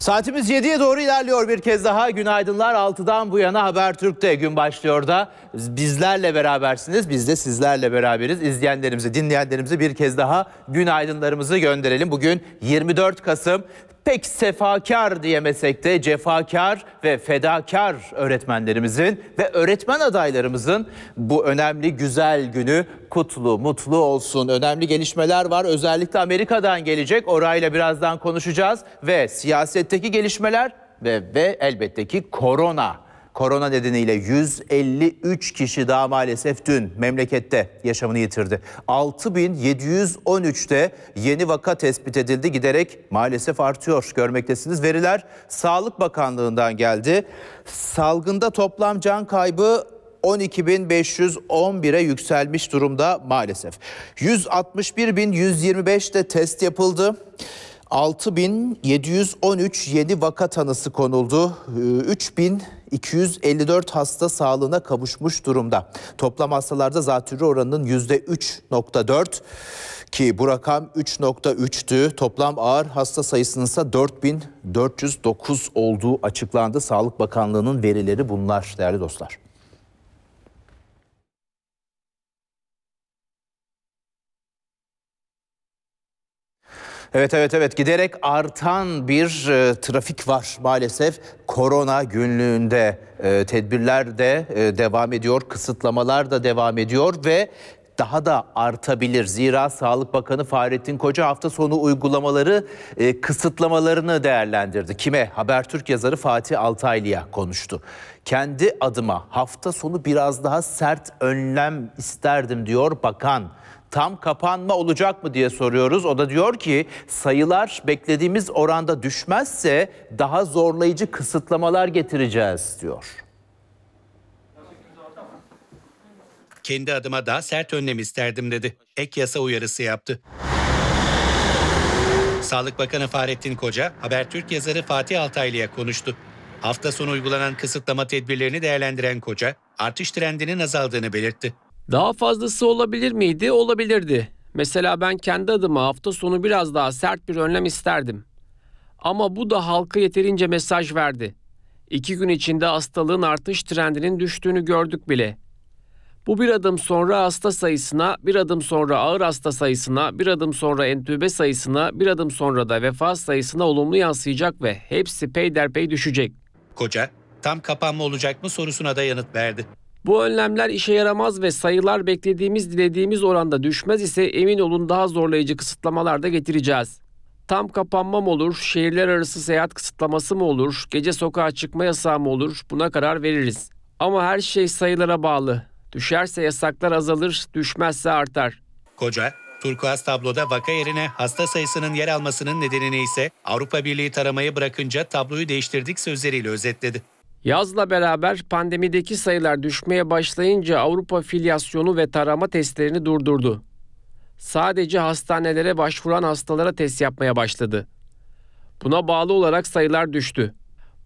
Saatimiz 7'ye doğru ilerliyor bir kez daha. Günaydınlar 6'dan bu yana Habertürk'te gün başlıyor da bizlerle berabersiniz. Biz de sizlerle beraberiz. İzleyenlerimizi, dinleyenlerimizi bir kez daha günaydınlarımızı gönderelim. Bugün 24 Kasım pek sefakar diyemesek de cefakar ve fedakar öğretmenlerimizin ve öğretmen adaylarımızın bu önemli güzel günü kutlu, mutlu olsun. Önemli gelişmeler var. Özellikle Amerika'dan gelecek. Orayla birazdan konuşacağız ve siyasetteki gelişmeler ve, ve elbette ki korona Korona nedeniyle 153 kişi daha maalesef dün memlekette yaşamını yitirdi. 6713'te yeni vaka tespit edildi giderek maalesef artıyor görmektesiniz. Veriler Sağlık Bakanlığı'ndan geldi. Salgında toplam can kaybı 12.511'e yükselmiş durumda maalesef. 161.125 de test yapıldı. 6.713 yeni vaka tanısı konuldu. 3.000 ee, 254 hasta sağlığına kavuşmuş durumda. Toplam hastalarda zatürre oranının %3.4 ki bu rakam 3.3'tü. Toplam ağır hasta sayısının ise 4409 olduğu açıklandı. Sağlık Bakanlığı'nın verileri bunlar değerli dostlar. Evet evet evet giderek artan bir e, trafik var maalesef. Korona günlüğünde e, tedbirler de e, devam ediyor, kısıtlamalar da devam ediyor ve daha da artabilir. Zira Sağlık Bakanı Fahrettin Koca hafta sonu uygulamaları e, kısıtlamalarını değerlendirdi. Kime? Habertürk yazarı Fatih Altaylı'ya konuştu. Kendi adıma hafta sonu biraz daha sert önlem isterdim diyor bakan tam kapanma olacak mı diye soruyoruz. O da diyor ki sayılar beklediğimiz oranda düşmezse daha zorlayıcı kısıtlamalar getireceğiz diyor. Kendi adıma daha sert önlem isterdim dedi. Ek yasa uyarısı yaptı. Sağlık Bakanı Fahrettin Koca, Habertürk yazarı Fatih Altaylı'ya konuştu. Hafta sonu uygulanan kısıtlama tedbirlerini değerlendiren Koca, artış trendinin azaldığını belirtti. Daha fazlası olabilir miydi? Olabilirdi. Mesela ben kendi adıma hafta sonu biraz daha sert bir önlem isterdim. Ama bu da halka yeterince mesaj verdi. İki gün içinde hastalığın artış trendinin düştüğünü gördük bile. Bu bir adım sonra hasta sayısına, bir adım sonra ağır hasta sayısına, bir adım sonra entübe sayısına, bir adım sonra da vefat sayısına olumlu yansıyacak ve hepsi peyderpey düşecek. Koca, tam kapanma olacak mı sorusuna da yanıt verdi. Bu önlemler işe yaramaz ve sayılar beklediğimiz dilediğimiz oranda düşmez ise emin olun daha zorlayıcı kısıtlamalar da getireceğiz. Tam kapanma mı olur, şehirler arası seyahat kısıtlaması mı olur, gece sokağa çıkma yasağı mı olur buna karar veririz. Ama her şey sayılara bağlı. Düşerse yasaklar azalır, düşmezse artar. Koca, turkuaz tabloda vaka yerine hasta sayısının yer almasının nedenini ise Avrupa Birliği taramayı bırakınca tabloyu değiştirdik sözleriyle özetledi. Yazla beraber pandemideki sayılar düşmeye başlayınca Avrupa filyasyonu ve tarama testlerini durdurdu. Sadece hastanelere başvuran hastalara test yapmaya başladı. Buna bağlı olarak sayılar düştü.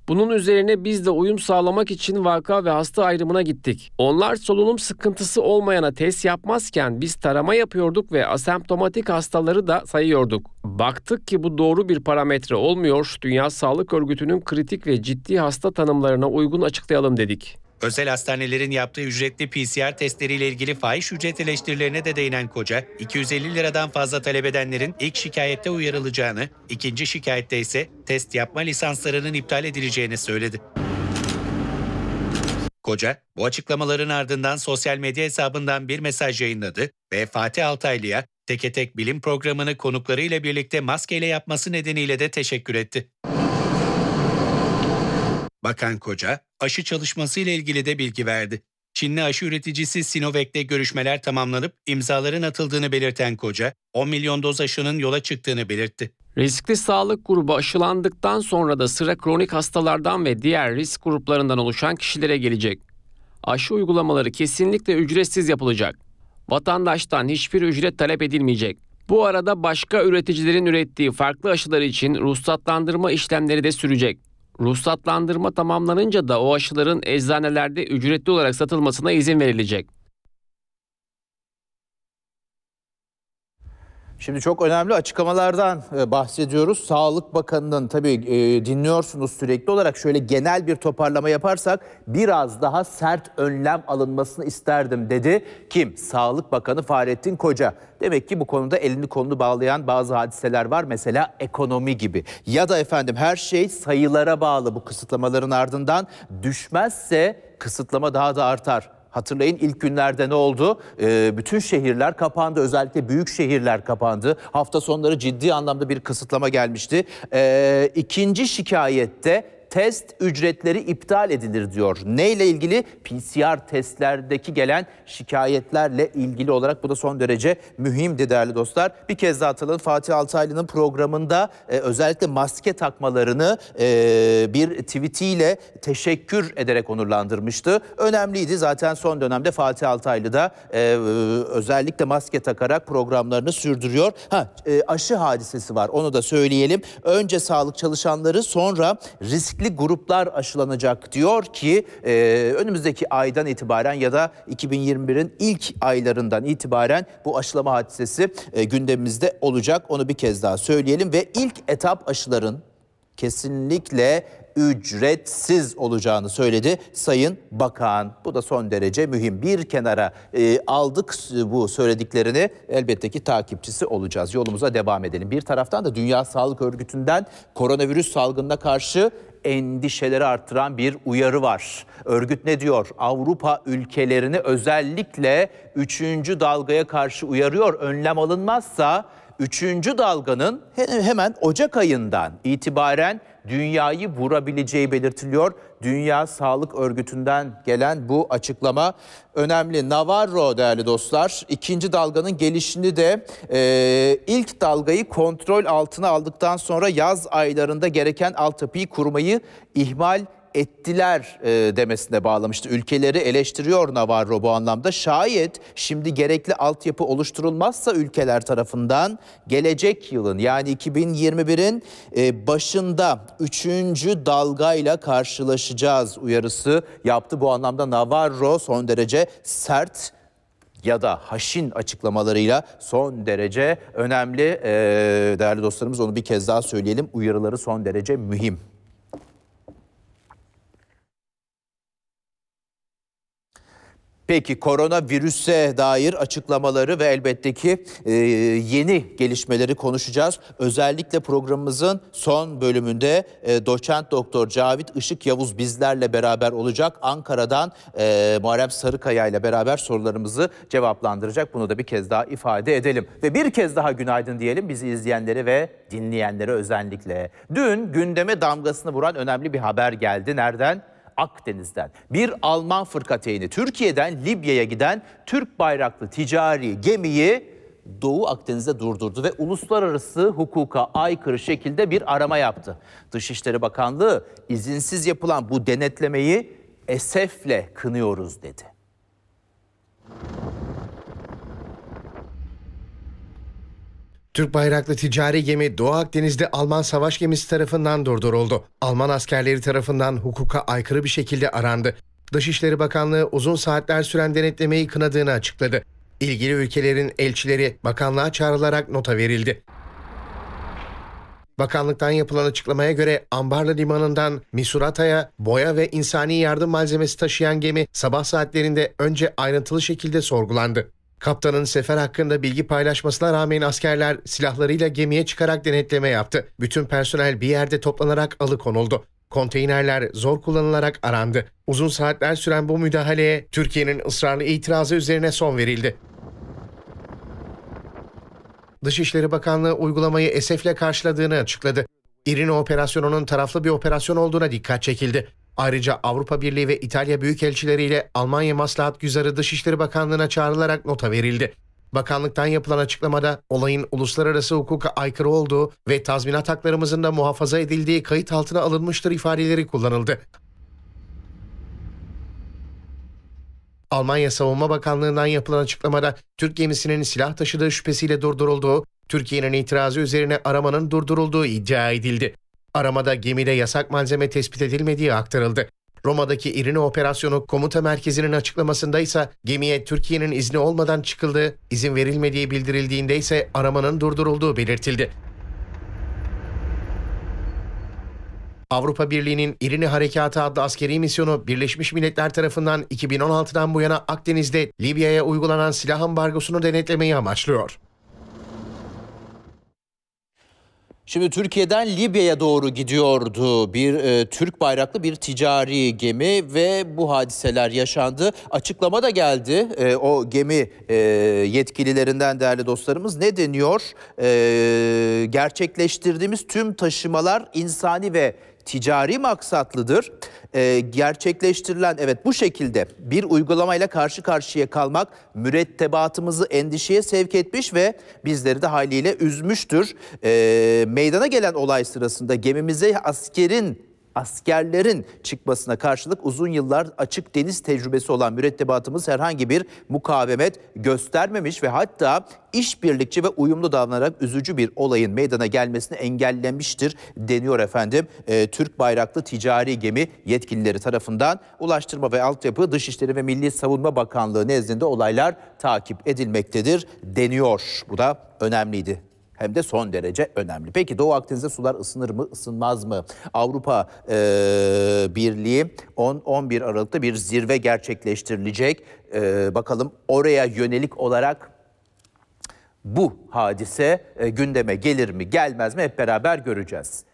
Bunun üzerine biz de uyum sağlamak için vaka ve hasta ayrımına gittik. Onlar solunum sıkıntısı olmayana test yapmazken biz tarama yapıyorduk ve asemptomatik hastaları da sayıyorduk. Baktık ki bu doğru bir parametre olmuyor. Dünya Sağlık Örgütü'nün kritik ve ciddi hasta tanımlarına uygun açıklayalım dedik. Özel hastanelerin yaptığı ücretli PCR testleriyle ilgili fahiş ücret eleştirilerine de değinen Koca, 250 liradan fazla talep edenlerin ilk şikayette uyarılacağını, ikinci şikayette ise test yapma lisanslarının iptal edileceğini söyledi. Koca, bu açıklamaların ardından sosyal medya hesabından bir mesaj yayınladı ve Fatih Altaylı'ya Teke Tek Bilim programını konuklarıyla birlikte maskeyle yapması nedeniyle de teşekkür etti. Bakan Koca, aşı çalışması ile ilgili de bilgi verdi. Çinli aşı üreticisi Sinovac'le görüşmeler tamamlanıp imzaların atıldığını belirten Koca, 10 milyon doz aşının yola çıktığını belirtti. Riskli sağlık grubu aşılandıktan sonra da sıra kronik hastalardan ve diğer risk gruplarından oluşan kişilere gelecek. Aşı uygulamaları kesinlikle ücretsiz yapılacak. Vatandaştan hiçbir ücret talep edilmeyecek. Bu arada başka üreticilerin ürettiği farklı aşılar için ruhsatlandırma işlemleri de sürecek. Ruhsatlandırma tamamlanınca da o aşıların eczanelerde ücretli olarak satılmasına izin verilecek. Şimdi çok önemli açıklamalardan e, bahsediyoruz. Sağlık Bakanı'nın tabii e, dinliyorsunuz sürekli olarak şöyle genel bir toparlama yaparsak biraz daha sert önlem alınmasını isterdim dedi. Kim? Sağlık Bakanı Fahrettin Koca. Demek ki bu konuda elini kolunu bağlayan bazı hadiseler var. Mesela ekonomi gibi. Ya da efendim her şey sayılara bağlı bu kısıtlamaların ardından düşmezse kısıtlama daha da artar. Hatırlayın ilk günlerde ne oldu? E, bütün şehirler kapandı. Özellikle büyük şehirler kapandı. Hafta sonları ciddi anlamda bir kısıtlama gelmişti. E, ikinci şikayette test ücretleri iptal edilir diyor. Neyle ilgili? PCR testlerdeki gelen şikayetlerle ilgili olarak bu da son derece mühimdi değerli dostlar. Bir kez daha atalım Fatih Altaylı'nın programında e, özellikle maske takmalarını e, bir tweetiyle teşekkür ederek onurlandırmıştı. Önemliydi zaten son dönemde Fatih Altaylı da e, özellikle maske takarak programlarını sürdürüyor. Ha e, aşı hadisesi var onu da söyleyelim. Önce sağlık çalışanları sonra riskli riskli gruplar aşılanacak diyor ki e, önümüzdeki aydan itibaren ya da 2021'in ilk aylarından itibaren bu aşılama hadisesi e, gündemimizde olacak. Onu bir kez daha söyleyelim ve ilk etap aşıların kesinlikle ücretsiz olacağını söyledi Sayın Bakan. Bu da son derece mühim. Bir kenara e, aldık bu söylediklerini elbette ki takipçisi olacağız. Yolumuza devam edelim. Bir taraftan da Dünya Sağlık Örgütü'nden koronavirüs salgınına karşı endişeleri artıran bir uyarı var. Örgüt ne diyor? Avrupa ülkelerini özellikle 3. dalgaya karşı uyarıyor. Önlem alınmazsa 3. dalganın hemen Ocak ayından itibaren dünyayı vurabileceği belirtiliyor. Dünya Sağlık Örgütü'nden gelen bu açıklama önemli. Navarro değerli dostlar ikinci dalganın gelişini de e, ilk dalgayı kontrol altına aldıktan sonra yaz aylarında gereken altyapıyı kurmayı ihmal ettiler e, demesine bağlamıştı. Ülkeleri eleştiriyor Navarro bu anlamda. Şayet şimdi gerekli altyapı oluşturulmazsa ülkeler tarafından gelecek yılın yani 2021'in e, başında 3. dalgayla karşılaşacağız uyarısı yaptı. Bu anlamda Navarro son derece sert ya da haşin açıklamalarıyla son derece önemli. Ee, değerli dostlarımız onu bir kez daha söyleyelim. Uyarıları son derece mühim. Peki koronavirüse dair açıklamaları ve elbette ki e, yeni gelişmeleri konuşacağız. Özellikle programımızın son bölümünde e, doçent doktor Cavit Işık Yavuz bizlerle beraber olacak. Ankara'dan e, Muharrem Sarıkaya ile beraber sorularımızı cevaplandıracak. Bunu da bir kez daha ifade edelim. Ve bir kez daha günaydın diyelim bizi izleyenlere ve dinleyenlere özellikle. Dün gündeme damgasını vuran önemli bir haber geldi. Nereden? Akdeniz'den bir Alman fırkateyni Türkiye'den Libya'ya giden Türk bayraklı ticari gemiyi Doğu Akdeniz'de durdurdu ve uluslararası hukuka aykırı şekilde bir arama yaptı. Dışişleri Bakanlığı izinsiz yapılan bu denetlemeyi esefle kınıyoruz dedi. Türk bayraklı ticari gemi Doğu Akdeniz'de Alman savaş gemisi tarafından durduruldu. Alman askerleri tarafından hukuka aykırı bir şekilde arandı. Dışişleri Bakanlığı uzun saatler süren denetlemeyi kınadığını açıkladı. İlgili ülkelerin elçileri bakanlığa çağrılarak nota verildi. Bakanlıktan yapılan açıklamaya göre Ambarlı Limanı'ndan Misurata'ya boya ve insani yardım malzemesi taşıyan gemi sabah saatlerinde önce ayrıntılı şekilde sorgulandı. Kaptanın sefer hakkında bilgi paylaşmasına rağmen askerler silahlarıyla gemiye çıkarak denetleme yaptı. Bütün personel bir yerde toplanarak alıkonuldu. Konteynerler zor kullanılarak arandı. Uzun saatler süren bu müdahaleye Türkiye'nin ısrarlı itirazı üzerine son verildi. Dışişleri Bakanlığı uygulamayı esefle karşıladığını açıkladı. İrini operasyonunun taraflı bir operasyon olduğuna dikkat çekildi. Ayrıca Avrupa Birliği ve İtalya Büyükelçileri ile Almanya Maslahat Güzarı Dışişleri Bakanlığı'na çağrılarak nota verildi. Bakanlıktan yapılan açıklamada olayın uluslararası hukuka aykırı olduğu ve tazminat haklarımızın da muhafaza edildiği kayıt altına alınmıştır ifadeleri kullanıldı. Almanya Savunma Bakanlığı'ndan yapılan açıklamada Türk gemisinin silah taşıdığı şüphesiyle durdurulduğu, Türkiye'nin itirazı üzerine aramanın durdurulduğu iddia edildi. Aramada gemide yasak malzeme tespit edilmediği aktarıldı. Roma'daki İrina operasyonu komuta merkezinin açıklamasında ise gemiye Türkiye'nin izni olmadan çıkıldığı, izin verilmediği bildirildiğinde ise aramanın durdurulduğu belirtildi. Avrupa Birliği'nin İrini Harekatı adlı askeri misyonu Birleşmiş Milletler tarafından 2016'dan bu yana Akdeniz'de Libya'ya uygulanan silah ambargosunu denetlemeyi amaçlıyor. Şimdi Türkiye'den Libya'ya doğru gidiyordu bir e, Türk bayraklı bir ticari gemi ve bu hadiseler yaşandı. Açıklama da geldi e, o gemi e, yetkililerinden değerli dostlarımız. Ne deniyor? E, gerçekleştirdiğimiz tüm taşımalar insani ve ticari maksatlıdır. E, gerçekleştirilen evet bu şekilde bir uygulamayla karşı karşıya kalmak mürettebatımızı endişeye sevk etmiş ve bizleri de haliyle üzmüştür. E, meydana gelen olay sırasında gemimize askerin askerlerin çıkmasına karşılık uzun yıllar açık deniz tecrübesi olan mürettebatımız herhangi bir mukavemet göstermemiş ve hatta işbirlikçi ve uyumlu davranarak üzücü bir olayın meydana gelmesini engellemiştir deniyor efendim. E, Türk bayraklı ticari gemi yetkilileri tarafından Ulaştırma ve Altyapı Dışişleri ve Milli Savunma Bakanlığı nezdinde olaylar takip edilmektedir deniyor. Bu da önemliydi hem de son derece önemli. Peki Doğu Akdeniz'de sular ısınır mı, ısınmaz mı? Avrupa e, Birliği 10-11 Aralık'ta bir zirve gerçekleştirilecek. E, bakalım oraya yönelik olarak bu hadise e, gündeme gelir mi, gelmez mi hep beraber göreceğiz.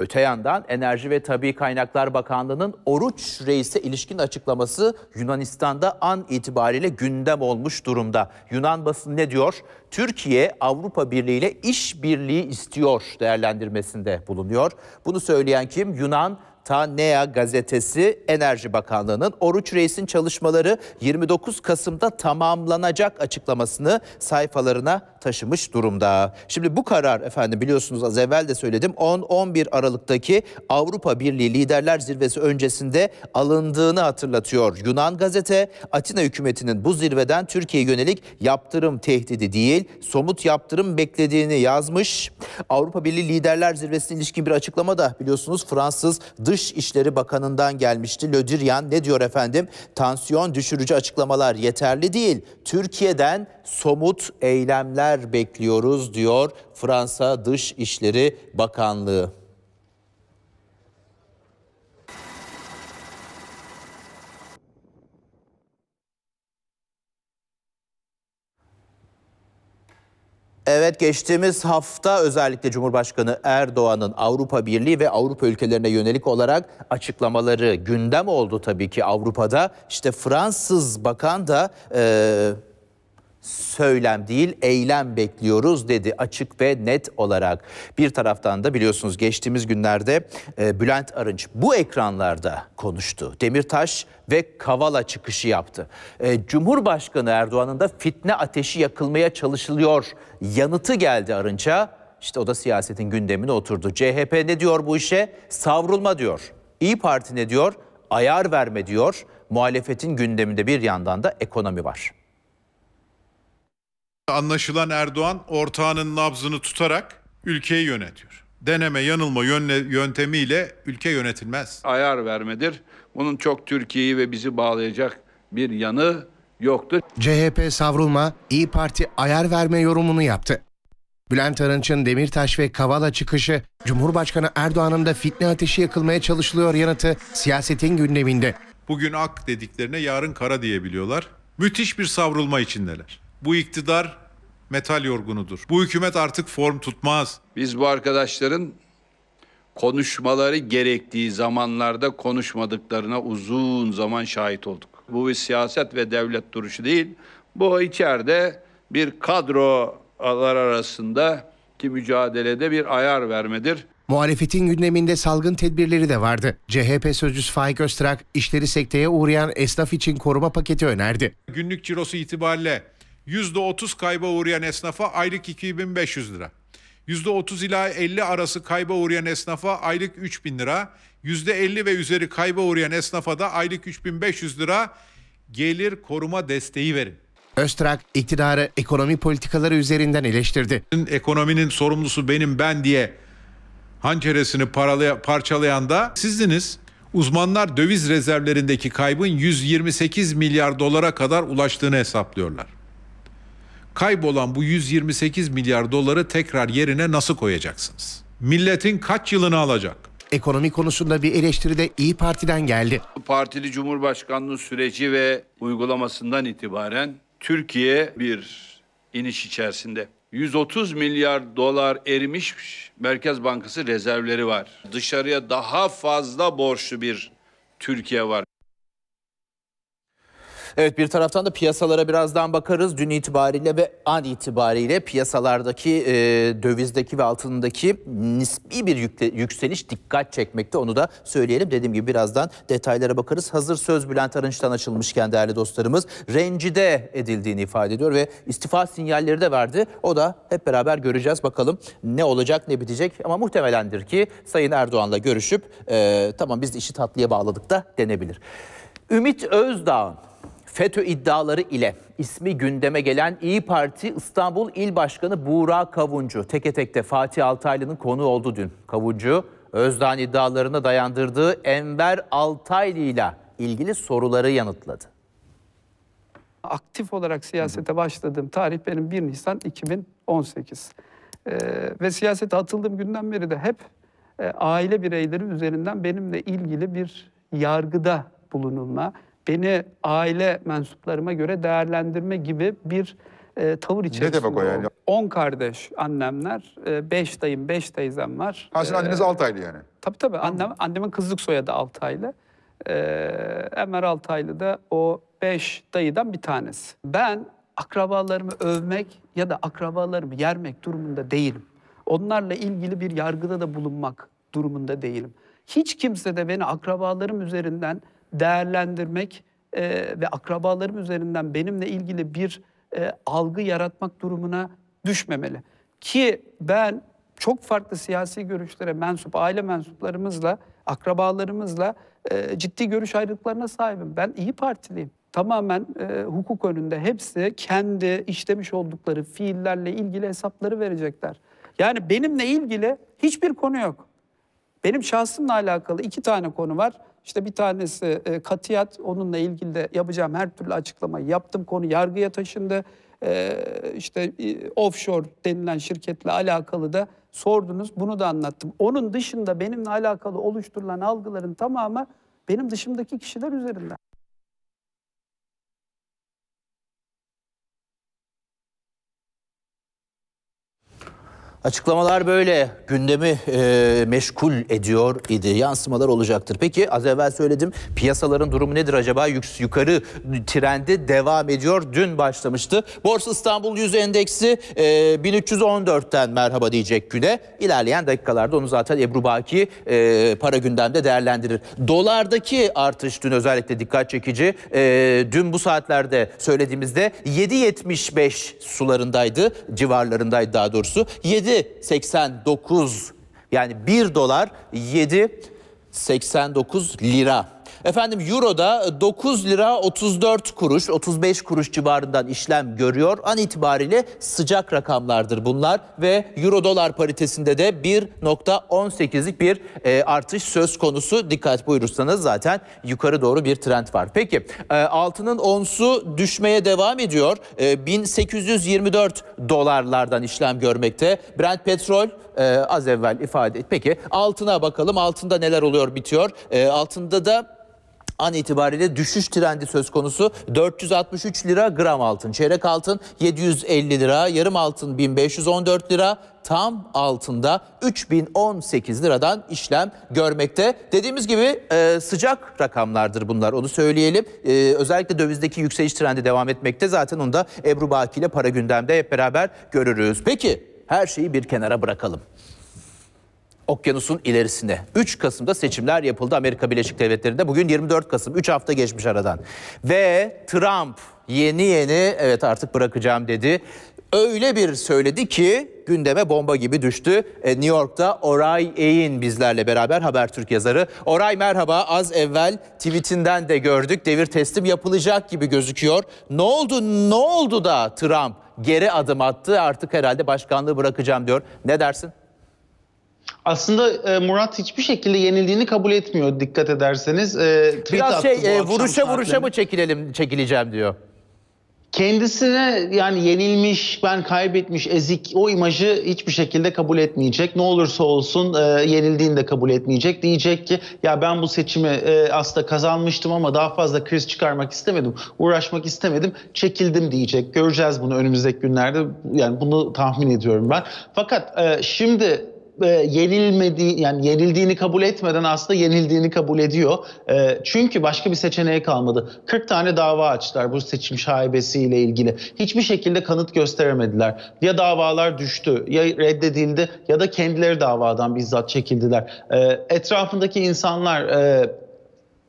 Öte yandan Enerji ve Tabi Kaynaklar Bakanlığı'nın Oruç Reis'e ilişkin açıklaması Yunanistan'da an itibariyle gündem olmuş durumda. Yunan basını ne diyor? Türkiye Avrupa Birliği ile işbirliği istiyor değerlendirmesinde bulunuyor. Bunu söyleyen kim? Yunan Hatta NEA gazetesi Enerji Bakanlığı'nın Oruç Reis'in çalışmaları 29 Kasım'da tamamlanacak açıklamasını sayfalarına taşımış durumda. Şimdi bu karar efendim biliyorsunuz az evvel de söyledim 10-11 Aralık'taki Avrupa Birliği Liderler Zirvesi öncesinde alındığını hatırlatıyor. Yunan gazete Atina hükümetinin bu zirveden Türkiye yönelik yaptırım tehdidi değil somut yaptırım beklediğini yazmış. Avrupa Birliği Liderler Zirvesi'ne ilişkin bir açıklama da biliyorsunuz Fransız Dış Dışişleri Bakanı'ndan gelmişti. Lödiryan ne diyor efendim? Tansiyon düşürücü açıklamalar yeterli değil. Türkiye'den somut eylemler bekliyoruz diyor Fransa Dışişleri Bakanlığı. Evet geçtiğimiz hafta özellikle Cumhurbaşkanı Erdoğan'ın Avrupa Birliği ve Avrupa ülkelerine yönelik olarak açıklamaları gündem oldu tabii ki Avrupa'da. İşte Fransız bakan da e, söylem değil eylem bekliyoruz dedi açık ve net olarak. Bir taraftan da biliyorsunuz geçtiğimiz günlerde e, Bülent Arınç bu ekranlarda konuştu. Demirtaş ve Kavala çıkışı yaptı. E, Cumhurbaşkanı Erdoğan'ın da fitne ateşi yakılmaya çalışılıyor yanıtı geldi Arınç'a. İşte o da siyasetin gündemine oturdu. CHP ne diyor bu işe? Savrulma diyor. İyi Parti ne diyor? Ayar verme diyor. Muhalefetin gündeminde bir yandan da ekonomi var. Anlaşılan Erdoğan ortağının nabzını tutarak ülkeyi yönetiyor. Deneme yanılma yönle, yöntemiyle ülke yönetilmez. Ayar vermedir. Bunun çok Türkiye'yi ve bizi bağlayacak bir yanı yoktur. CHP savrulma, İyi Parti ayar verme yorumunu yaptı. Bülent Arınç'ın Demirtaş ve Kavala çıkışı, Cumhurbaşkanı Erdoğan'ın da fitne ateşi yakılmaya çalışılıyor yanıtı siyasetin gündeminde. Bugün ak dediklerine yarın kara diyebiliyorlar. Müthiş bir savrulma içindeler. Bu iktidar metal yorgunudur. Bu hükümet artık form tutmaz. Biz bu arkadaşların konuşmaları gerektiği zamanlarda konuşmadıklarına uzun zaman şahit olduk. Bu bir siyaset ve devlet duruşu değil. Bu içeride bir kadrolar arasında ki mücadelede bir ayar vermedir. Muhalefetin gündeminde salgın tedbirleri de vardı. CHP sözcüsü Faik Öztrak işleri sekteye uğrayan esnaf için koruma paketi önerdi. Günlük cirosu itibariyle %30 kayba uğrayan esnafa aylık 2500 lira. %30 ila 50 arası kayba uğrayan esnafa aylık 3000 lira, %50 ve üzeri kayba uğrayan esnafa da aylık 3500 lira gelir koruma desteği verin. Öztrak iktidarı ekonomi politikaları üzerinden eleştirdi. Ekonominin sorumlusu benim ben diye hançeresini paralaya, parçalayan da sizdiniz. Uzmanlar döviz rezervlerindeki kaybın 128 milyar dolara kadar ulaştığını hesaplıyorlar kaybolan bu 128 milyar doları tekrar yerine nasıl koyacaksınız? Milletin kaç yılını alacak? Ekonomi konusunda bir eleştiri de İyi Parti'den geldi. Partili Cumhurbaşkanlığı süreci ve uygulamasından itibaren Türkiye bir iniş içerisinde. 130 milyar dolar erimiş Merkez Bankası rezervleri var. Dışarıya daha fazla borçlu bir Türkiye var. Evet bir taraftan da piyasalara birazdan bakarız. Dün itibariyle ve an itibariyle piyasalardaki e, dövizdeki ve altındaki nispi bir yükle, yükseliş dikkat çekmekte. Onu da söyleyelim. Dediğim gibi birazdan detaylara bakarız. Hazır söz Bülent Arınç'tan açılmışken değerli dostlarımız rencide edildiğini ifade ediyor ve istifa sinyalleri de verdi. O da hep beraber göreceğiz bakalım ne olacak ne bitecek ama muhtemelendir ki Sayın Erdoğan'la görüşüp e, tamam biz işi tatlıya bağladık da denebilir. Ümit Özdağ'ın FETÖ iddiaları ile ismi gündeme gelen İyi Parti İstanbul İl Başkanı Buğra Kavuncu teke tekte Fatih Altaylı'nın konu oldu dün. Kavuncu Özdağ'ın iddialarına dayandırdığı Enver Altaylı ile ilgili soruları yanıtladı. Aktif olarak siyasete başladığım tarih benim 1 Nisan 2018. Ee, ve siyasete atıldığım günden beri de hep e, aile bireyleri üzerinden benimle ilgili bir yargıda bulunulma, beni aile mensuplarıma göre değerlendirme gibi bir e, tavır içerisinde. Ne demek o yani? 10 kardeş annemler, 5 e, dayım, 5 teyzem var. Ha sizin ee, anneniz Altaylı yani. Tabii tabii. Annem, annemin kızlık soyadı Altaylı. Ee, Enver Altaylı da o 5 dayıdan bir tanesi. Ben akrabalarımı övmek ya da akrabalarımı yermek durumunda değilim. Onlarla ilgili bir yargıda da bulunmak durumunda değilim. Hiç kimse de beni akrabalarım üzerinden değerlendirmek e, ve akrabalarım üzerinden benimle ilgili bir e, algı yaratmak durumuna düşmemeli. Ki ben çok farklı siyasi görüşlere mensup aile mensuplarımızla, akrabalarımızla e, ciddi görüş ayrılıklarına sahibim. Ben iyi Partiliyim. Tamamen e, hukuk önünde hepsi kendi işlemiş oldukları fiillerle ilgili hesapları verecekler. Yani benimle ilgili hiçbir konu yok. Benim şahsımla alakalı iki tane konu var. İşte bir tanesi e, katiyat onunla ilgili de yapacağım her türlü açıklamayı yaptım. Konu yargıya taşındı. E, işte e, offshore denilen şirketle alakalı da sordunuz. Bunu da anlattım. Onun dışında benimle alakalı oluşturulan algıların tamamı benim dışımdaki kişiler üzerinden. Açıklamalar böyle gündemi e, meşgul ediyor idi. Yansımalar olacaktır. Peki az evvel söyledim piyasaların durumu nedir acaba? Yük, yukarı trendi devam ediyor. Dün başlamıştı. Borsa İstanbul Yüz Endeksi e, 1314'ten merhaba diyecek güne. İlerleyen dakikalarda onu zaten Ebru Baki e, para gündemde değerlendirir. Dolardaki artış dün özellikle dikkat çekici. E, dün bu saatlerde söylediğimizde 7.75 sularındaydı. Civarlarındaydı daha doğrusu. 7 7.89 yani 1 dolar 7.89 lira. Efendim euroda 9 lira 34 kuruş 35 kuruş civarından işlem görüyor. An itibariyle sıcak rakamlardır bunlar ve euro dolar paritesinde de 1.18'lik bir e, artış söz konusu. Dikkat buyurursanız zaten yukarı doğru bir trend var. Peki e, altının onsu düşmeye devam ediyor. E, 1824 dolarlardan işlem görmekte. Brent petrol e, az evvel ifade et. Peki altına bakalım. Altında neler oluyor bitiyor. E, altında da an itibariyle düşüş trendi söz konusu. 463 lira gram altın, çeyrek altın 750 lira, yarım altın 1514 lira, tam altında 3018 liradan işlem görmekte. Dediğimiz gibi e, sıcak rakamlardır bunlar onu söyleyelim. E, özellikle dövizdeki yükseliş trendi devam etmekte. Zaten onu da Ebru Baki ile para gündemde hep beraber görürüz. Peki her şeyi bir kenara bırakalım okyanusun ilerisine. 3 Kasım'da seçimler yapıldı Amerika Birleşik Devletleri'nde. Bugün 24 Kasım. 3 hafta geçmiş aradan. Ve Trump yeni yeni evet artık bırakacağım dedi. Öyle bir söyledi ki gündeme bomba gibi düştü. E, New York'ta Oray Eyin bizlerle beraber Haber Türk yazarı. Oray merhaba az evvel tweetinden de gördük. Devir teslim yapılacak gibi gözüküyor. Ne oldu ne oldu da Trump geri adım attı artık herhalde başkanlığı bırakacağım diyor. Ne dersin? Aslında e, Murat hiçbir şekilde yenildiğini kabul etmiyor dikkat ederseniz. E, Biraz şey e, vuruşa vuruşa mı çekilelim çekileceğim diyor. Kendisine yani yenilmiş, ben kaybetmiş, ezik o imajı hiçbir şekilde kabul etmeyecek. Ne olursa olsun e, yenildiğini de kabul etmeyecek. Diyecek ki ya ben bu seçimi e, aslında kazanmıştım ama daha fazla kriz çıkarmak istemedim, uğraşmak istemedim, çekildim diyecek. Göreceğiz bunu önümüzdeki günlerde yani bunu tahmin ediyorum ben. Fakat e, şimdi e, yenilmediği yani yenildiğini kabul etmeden aslında yenildiğini kabul ediyor. E, çünkü başka bir seçeneği kalmadı. 40 tane dava açtılar bu seçim şaibesiyle ilgili. Hiçbir şekilde kanıt gösteremediler. Ya davalar düştü ya reddedildi ya da kendileri davadan bizzat çekildiler. E, etrafındaki insanlar e,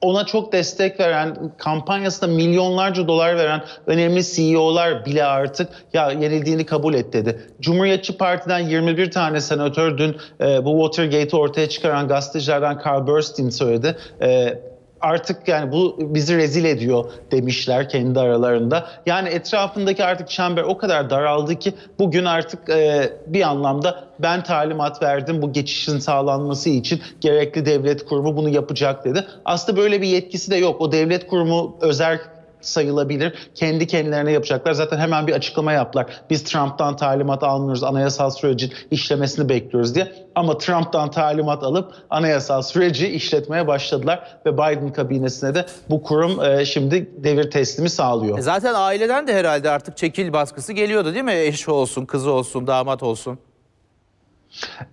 ona çok destek veren, kampanyasında milyonlarca dolar veren önemli CEO'lar bile artık ya yenildiğini kabul et dedi. Cumhuriyetçi Parti'den 21 tane senatör dün e, bu Watergate'i ortaya çıkaran gazetecilerden Carl Burstein söyledi. E, artık yani bu bizi rezil ediyor demişler kendi aralarında. Yani etrafındaki artık çember o kadar daraldı ki bugün artık e, bir anlamda ben talimat verdim bu geçişin sağlanması için gerekli devlet kurumu bunu yapacak dedi. Aslında böyle bir yetkisi de yok. O devlet kurumu özel sayılabilir. Kendi kendilerine yapacaklar. Zaten hemen bir açıklama yaptılar. Biz Trump'tan talimat almıyoruz. Anayasal sürecin işlemesini bekliyoruz diye. Ama Trump'tan talimat alıp anayasal süreci işletmeye başladılar ve Biden kabinesine de bu kurum e, şimdi devir teslimi sağlıyor. E zaten aileden de herhalde artık çekil baskısı geliyordu değil mi? Eşi olsun, kızı olsun, damat olsun.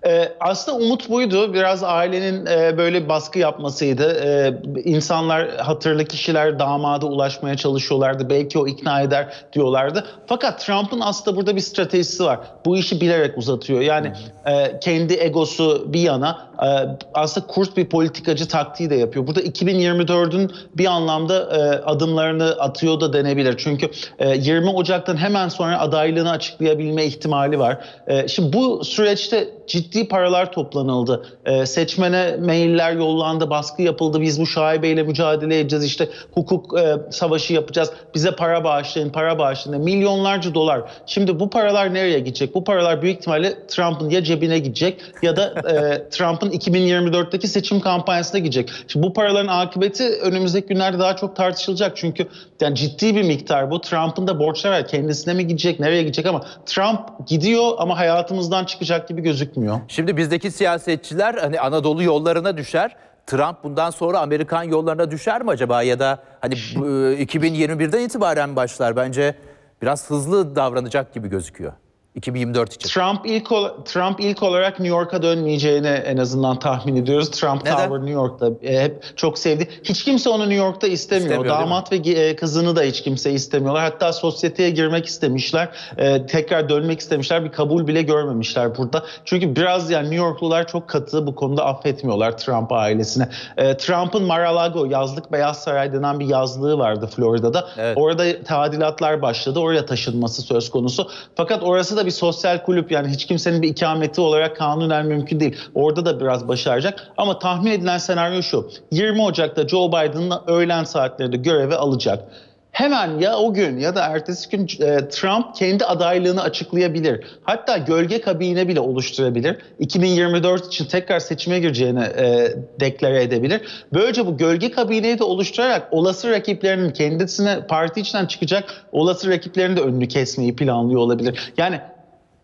Ee, aslında umut buydu. Biraz ailenin e, böyle baskı yapmasıydı. E, insanlar, hatırlı kişiler damada ulaşmaya çalışıyorlardı. Belki o ikna eder diyorlardı. Fakat Trump'ın aslında burada bir stratejisi var. Bu işi bilerek uzatıyor. Yani e, kendi egosu bir yana ee, aslında kurs bir politikacı taktiği de yapıyor. Burada 2024'ün bir anlamda e, adımlarını atıyor da denebilir. Çünkü 20 e, Ocak'tan hemen sonra adaylığını açıklayabilme ihtimali var. E, şimdi bu süreçte ciddi paralar toplanıldı. Seçmene mailler yollandı, baskı yapıldı. Biz bu şaibeyle mücadele edeceğiz. İşte hukuk savaşı yapacağız. Bize para bağışlayın, para bağışlayın. Milyonlarca dolar. Şimdi bu paralar nereye gidecek? Bu paralar büyük ihtimalle Trump'ın ya cebine gidecek ya da Trump'ın Trump'ın 2024'teki seçim kampanyasına gidecek. Şimdi bu paraların akıbeti önümüzdeki günlerde daha çok tartışılacak. Çünkü yani ciddi bir miktar bu. Trump'ın da borçlar var. Kendisine mi gidecek, nereye gidecek ama Trump gidiyor ama hayatımızdan çıkacak gibi gözükmüyor. Şimdi bizdeki siyasetçiler hani Anadolu yollarına düşer. Trump bundan sonra Amerikan yollarına düşer mi acaba ya da hani 2021'den e, itibaren başlar bence biraz hızlı davranacak gibi gözüküyor. 2024 için. Trump ilk Trump ilk olarak New York'a dönmeyeceğini en azından tahmin ediyoruz. Trump Neden? Tower New York'ta e, hep çok sevdi. Hiç kimse onu New York'ta istemiyor. istemiyor Damat ve e, kızını da hiç kimse istemiyorlar. Hatta sosyeteye girmek istemişler. E, tekrar dönmek istemişler. Bir kabul bile görmemişler burada. Çünkü biraz yani New Yorklular çok katı bu konuda affetmiyorlar Trump ailesine. Trump'ın Mar-a-Lago yazlık Beyaz Saray denen bir yazlığı vardı Florida'da. Evet. Orada tadilatlar başladı. Oraya taşınması söz konusu. Fakat orası da bir sosyal kulüp yani hiç kimsenin bir ikameti olarak kanunen mümkün değil. Orada da biraz başaracak ama tahmin edilen senaryo şu. 20 Ocak'ta Joe Biden'ın öğlen saatlerinde göreve alacak hemen ya o gün ya da ertesi gün e, Trump kendi adaylığını açıklayabilir. Hatta gölge kabine bile oluşturabilir. 2024 için tekrar seçime gireceğini e, deklare edebilir. Böylece bu gölge kabineyi de oluşturarak olası rakiplerinin kendisine parti içinden çıkacak olası rakiplerinin de önünü kesmeyi planlıyor olabilir. Yani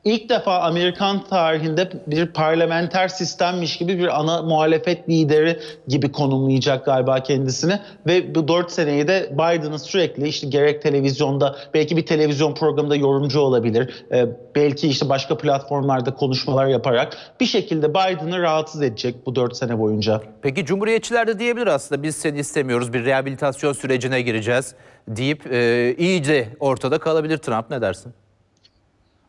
ilk defa Amerikan tarihinde bir parlamenter sistemmiş gibi bir ana muhalefet lideri gibi konumlayacak galiba kendisini ve bu dört seneyi de Biden'ın sürekli işte gerek televizyonda belki bir televizyon programında yorumcu olabilir. E, belki işte başka platformlarda konuşmalar yaparak bir şekilde Biden'ı rahatsız edecek bu dört sene boyunca. Peki Cumhuriyetçiler de diyebilir aslında biz seni istemiyoruz bir rehabilitasyon sürecine gireceğiz deyip e, iyice ortada kalabilir Trump ne dersin?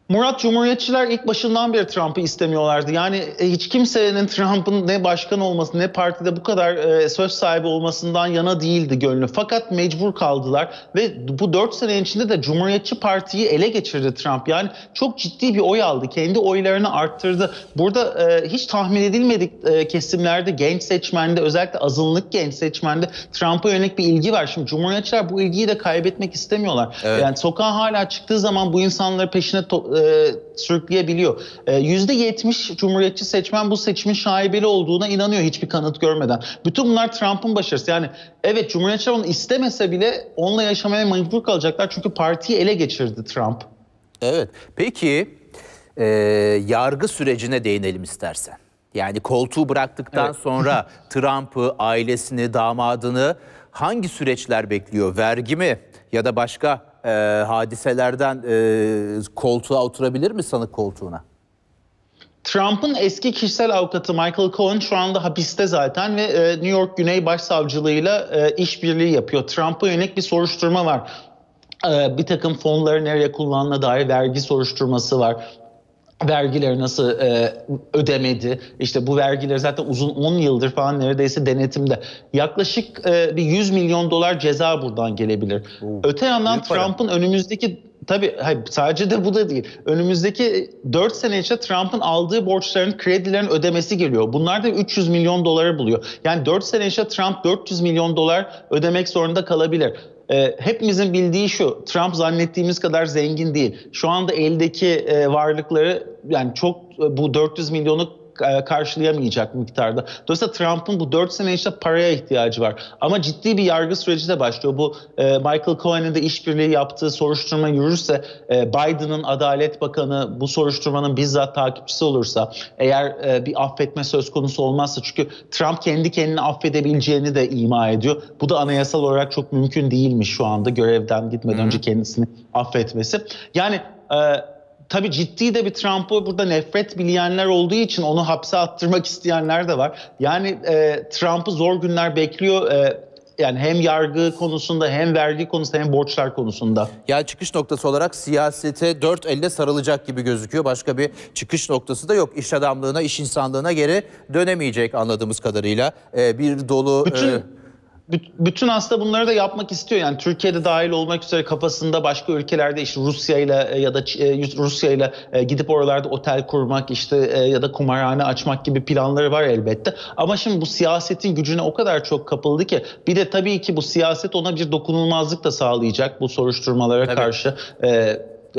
Murat Cumhuriyetçiler ilk başından beri Trump'ı istemiyorlardı. Yani e, hiç kimsenin Trump'ın ne başkan olması ne partide bu kadar e, söz sahibi olmasından yana değildi gönlü. Fakat mecbur kaldılar ve bu 4 sene içinde de Cumhuriyetçi Parti'yi ele geçirdi Trump. Yani çok ciddi bir oy aldı. Kendi oylarını arttırdı. Burada e, hiç tahmin edilmedik kesimlerde genç seçmende özellikle azınlık genç seçmende Trump'a yönelik bir ilgi var. Şimdi Cumhuriyetçiler bu ilgiyi de kaybetmek istemiyorlar. Evet. Yani sokağa hala çıktığı zaman bu insanları peşine to- e, sürükleyebiliyor. E, %70 Cumhuriyetçi seçmen bu seçimin şaibeli olduğuna inanıyor hiçbir kanıt görmeden. Bütün bunlar Trump'ın başarısı. Yani evet Cumhuriyetçiler onu istemese bile onunla yaşamaya mecbur kalacaklar. Çünkü partiyi ele geçirdi Trump. Evet. Peki e, yargı sürecine değinelim istersen. Yani koltuğu bıraktıktan evet. sonra Trump'ı, ailesini, damadını hangi süreçler bekliyor? Vergi mi ya da başka e, hadiselerden e, koltuğa oturabilir mi sanık koltuğuna? Trump'ın eski kişisel avukatı Michael Cohen şu anda hapiste zaten ve e, New York Güney Başsavcılığıyla e, işbirliği yapıyor. Trump'a yönelik bir soruşturma var e, bir takım fonları nereye kullanıldığına dair vergi soruşturması var vergileri nasıl e, ödemedi. İşte bu vergiler zaten uzun 10 yıldır falan neredeyse denetimde. Yaklaşık e, bir 100 milyon dolar ceza buradan gelebilir. Oo, Öte yandan Trump'ın önümüzdeki tabi sadece de bu da değil. Önümüzdeki 4 sene içinde Trump'ın aldığı borçların, kredilerin ödemesi geliyor. Bunlar da 300 milyon doları buluyor. Yani 4 sene içinde Trump 400 milyon dolar ödemek zorunda kalabilir e, hepimizin bildiği şu Trump zannettiğimiz kadar zengin değil. Şu anda eldeki e, varlıkları yani çok e, bu 400 milyonluk e, karşılayamayacak miktarda. Dolayısıyla Trump'ın bu 4 sene içinde paraya ihtiyacı var. Ama ciddi bir yargı süreci de başlıyor. Bu e, Michael Cohen'in de işbirliği yaptığı soruşturma yürürse e, Biden'ın Adalet Bakanı bu soruşturmanın bizzat takipçisi olursa eğer bir affetme söz konusu olmazsa çünkü Trump kendi kendini affedebileceğini de ima ediyor. Bu da anayasal olarak çok mümkün değilmiş şu anda görevden gitmeden önce kendisini affetmesi. Yani Tabii ciddi de bir Trump'ı burada nefret bileyenler olduğu için onu hapse attırmak isteyenler de var. Yani e, Trump'ı zor günler bekliyor. E, yani hem yargı konusunda hem vergi konusunda hem borçlar konusunda. Yani çıkış noktası olarak siyasete dört elle sarılacak gibi gözüküyor. Başka bir çıkış noktası da yok. İş adamlığına, iş insanlığına geri dönemeyecek anladığımız kadarıyla. Ee, bir dolu... Bütün... E bütün aslında bunları da yapmak istiyor. Yani Türkiye'de dahil olmak üzere kafasında başka ülkelerde işte Rusya ile e, ya da e, Rusya ile e, gidip oralarda otel kurmak işte ya da kumarhane açmak gibi planları var elbette. Ama şimdi bu siyasetin gücüne o kadar çok kapıldı ki bir de tabii ki bu siyaset ona bir dokunulmazlık da sağlayacak bu soruşturmalara tabii. karşı.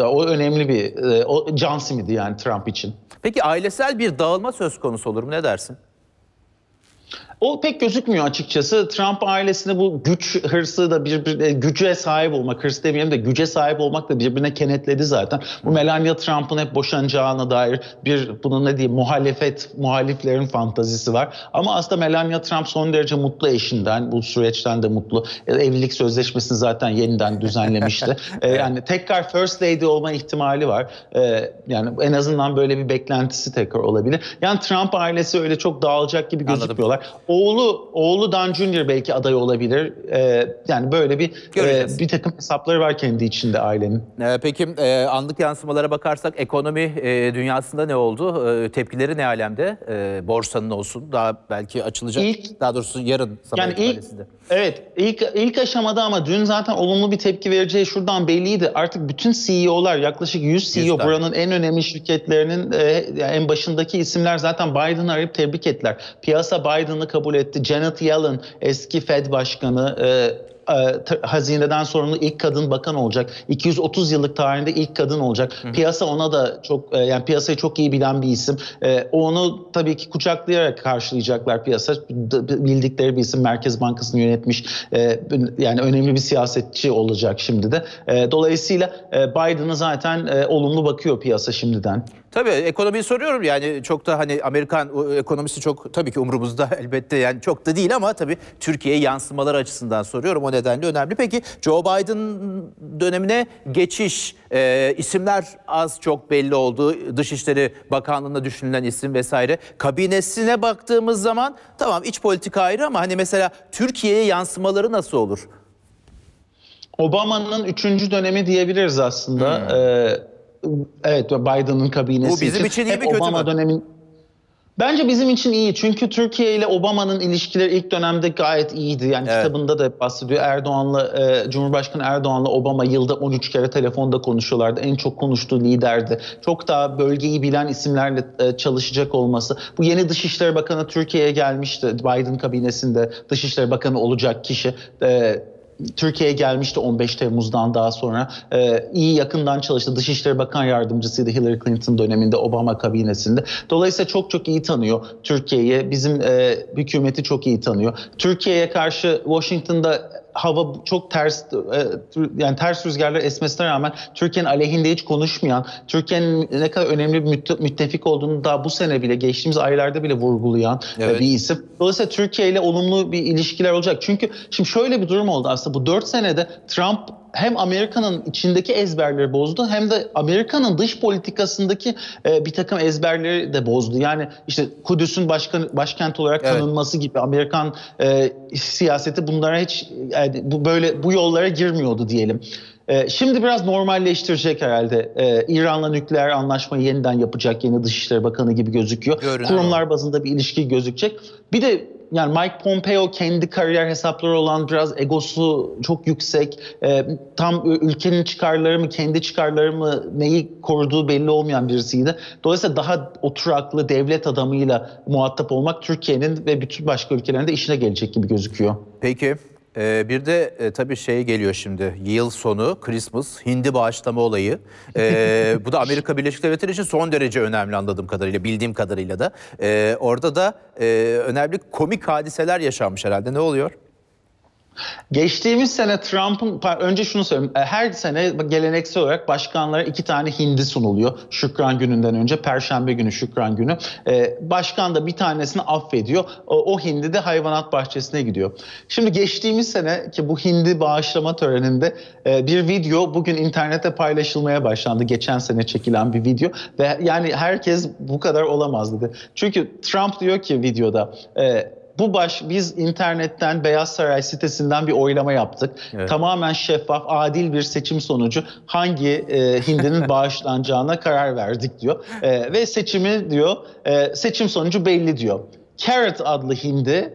O önemli bir o can simidi yani Trump için. Peki ailesel bir dağılma söz konusu olur mu? Ne dersin? O pek gözükmüyor açıkçası. Trump ailesini bu güç hırsı da bir e, güce sahip olmak, hırs demeyelim de güce sahip olmak da birbirine kenetledi zaten. Bu Melania Trump'ın hep boşanacağına dair bir bunun ne diyeyim muhalefet, muhaliflerin fantazisi var. Ama aslında Melania Trump son derece mutlu eşinden, bu süreçten de mutlu. E, evlilik sözleşmesini zaten yeniden düzenlemişti. E, yani tekrar First Lady olma ihtimali var. yani en azından böyle bir beklentisi tekrar olabilir. Yani Trump ailesi öyle çok dağılacak gibi gözükmüyorlar. O Oğlu oğlu Dan Junior belki aday olabilir. Ee, yani böyle bir e, bir takım hesapları var kendi içinde ailenin. Ee, peki e, anlık yansımalara bakarsak ekonomi e, dünyasında ne oldu? E, tepkileri ne alemde? E, borsanın olsun daha belki açılacak. İlk- daha doğrusu yarın sabah Yani ilk, evet ilk ilk aşamada ama dün zaten olumlu bir tepki vereceği şuradan belliydi. Artık bütün CEO'lar yaklaşık 100 CEO 100 buranın en önemli şirketlerinin e, en başındaki isimler zaten Biden'ı arayıp tebrik ettiler. Piyasa Biden'ı kabul kabul etti. Janet Yellen eski Fed Başkanı e, e hazineden sorumlu ilk kadın bakan olacak. 230 yıllık tarihinde ilk kadın olacak. Piyasa ona da çok e, yani piyasayı çok iyi bilen bir isim. E, onu tabii ki kucaklayarak karşılayacaklar piyasa. Bildikleri bir isim Merkez Bankası'nı yönetmiş yani önemli bir siyasetçi olacak şimdi de. Dolayısıyla Biden'ı zaten olumlu bakıyor piyasa şimdiden. Tabii ekonomiyi soruyorum yani çok da hani Amerikan ekonomisi çok tabii ki umurumuzda elbette yani çok da değil ama tabii Türkiye'ye yansımalar açısından soruyorum o nedenle önemli. Peki Joe Biden dönemine geçiş e, isimler az çok belli oldu. Dışişleri Bakanlığı'na düşünülen isim vesaire. Kabinesine baktığımız zaman tamam iç politika ayrı ama hani mesela Türkiye'ye yansımaları nasıl olur? Obama'nın üçüncü dönemi diyebiliriz aslında. Hmm. Ee, Evet Biden'ın kabinesi. Bu bizim için, için iyi mi kötü Obama mü? Dönemin, Bence bizim için iyi çünkü Türkiye ile Obama'nın ilişkileri ilk dönemde gayet iyiydi. Yani evet. kitabında da bahsediyor Erdoğan'la e, Cumhurbaşkanı Erdoğan'la Obama yılda 13 kere telefonda konuşuyorlardı. En çok konuştuğu liderdi. Çok daha bölgeyi bilen isimlerle e, çalışacak olması. Bu yeni Dışişleri Bakanı Türkiye'ye gelmişti. Biden kabinesinde Dışişleri Bakanı olacak kişi. E, Türkiye'ye gelmişti 15 Temmuz'dan daha sonra. E, iyi yakından çalıştı. Dışişleri Bakan Yardımcısıydı Hillary Clinton döneminde Obama kabinesinde. Dolayısıyla çok çok iyi tanıyor Türkiye'yi. Bizim e, hükümeti çok iyi tanıyor. Türkiye'ye karşı Washington'da hava çok ters e, yani ters rüzgarlar esmesine rağmen Türkiye'nin aleyhinde hiç konuşmayan, Türkiye'nin ne kadar önemli bir müttefik olduğunu daha bu sene bile geçtiğimiz aylarda bile vurgulayan e, evet. bir isim. Dolayısıyla Türkiye ile olumlu bir ilişkiler olacak. Çünkü şimdi şöyle bir durum oldu aslında bu 4 senede Trump hem Amerika'nın içindeki ezberleri bozdu hem de Amerika'nın dış politikasındaki e, bir takım ezberleri de bozdu. Yani işte Kudüs'ün başkan, başkent olarak evet. tanınması gibi Amerikan e, siyaseti bunlara hiç yani bu böyle bu yollara girmiyordu diyelim. E, şimdi biraz normalleştirecek herhalde. E, İran'la nükleer anlaşmayı yeniden yapacak yeni Dışişleri Bakanı gibi gözüküyor. Görünen Kurumlar bazında bir ilişki gözükecek. Bir de yani Mike Pompeo kendi kariyer hesapları olan biraz egosu çok yüksek. E, tam ülkenin çıkarları mı kendi çıkarları mı neyi koruduğu belli olmayan birisiydi. Dolayısıyla daha oturaklı devlet adamıyla muhatap olmak Türkiye'nin ve bütün başka ülkelerin de işine gelecek gibi gözüküyor. Peki. Ee, bir de e, tabii şey geliyor şimdi yıl sonu Christmas hindi bağışlama olayı. Ee, bu da Amerika Birleşik Devletleri için son derece önemli anladığım kadarıyla bildiğim kadarıyla da. Ee, orada da e, önemli komik hadiseler yaşanmış herhalde ne oluyor? Geçtiğimiz sene Trump'ın önce şunu söyleyeyim. E, her sene geleneksel olarak başkanlara iki tane hindi sunuluyor. Şükran gününden önce Perşembe günü Şükran günü. E, başkan da bir tanesini affediyor. O hindi de hayvanat bahçesine gidiyor. Şimdi geçtiğimiz sene ki bu hindi bağışlama töreninde e, bir video bugün internette paylaşılmaya başlandı. Geçen sene çekilen bir video ve yani herkes bu kadar olamaz dedi. Çünkü Trump diyor ki videoda bu baş biz internetten Beyaz Saray sitesinden bir oylama yaptık. Evet. Tamamen şeffaf, adil bir seçim sonucu hangi e, hindinin bağışlanacağına karar verdik diyor. E, ve seçimi diyor, e, seçim sonucu belli diyor. Carrot adlı hindi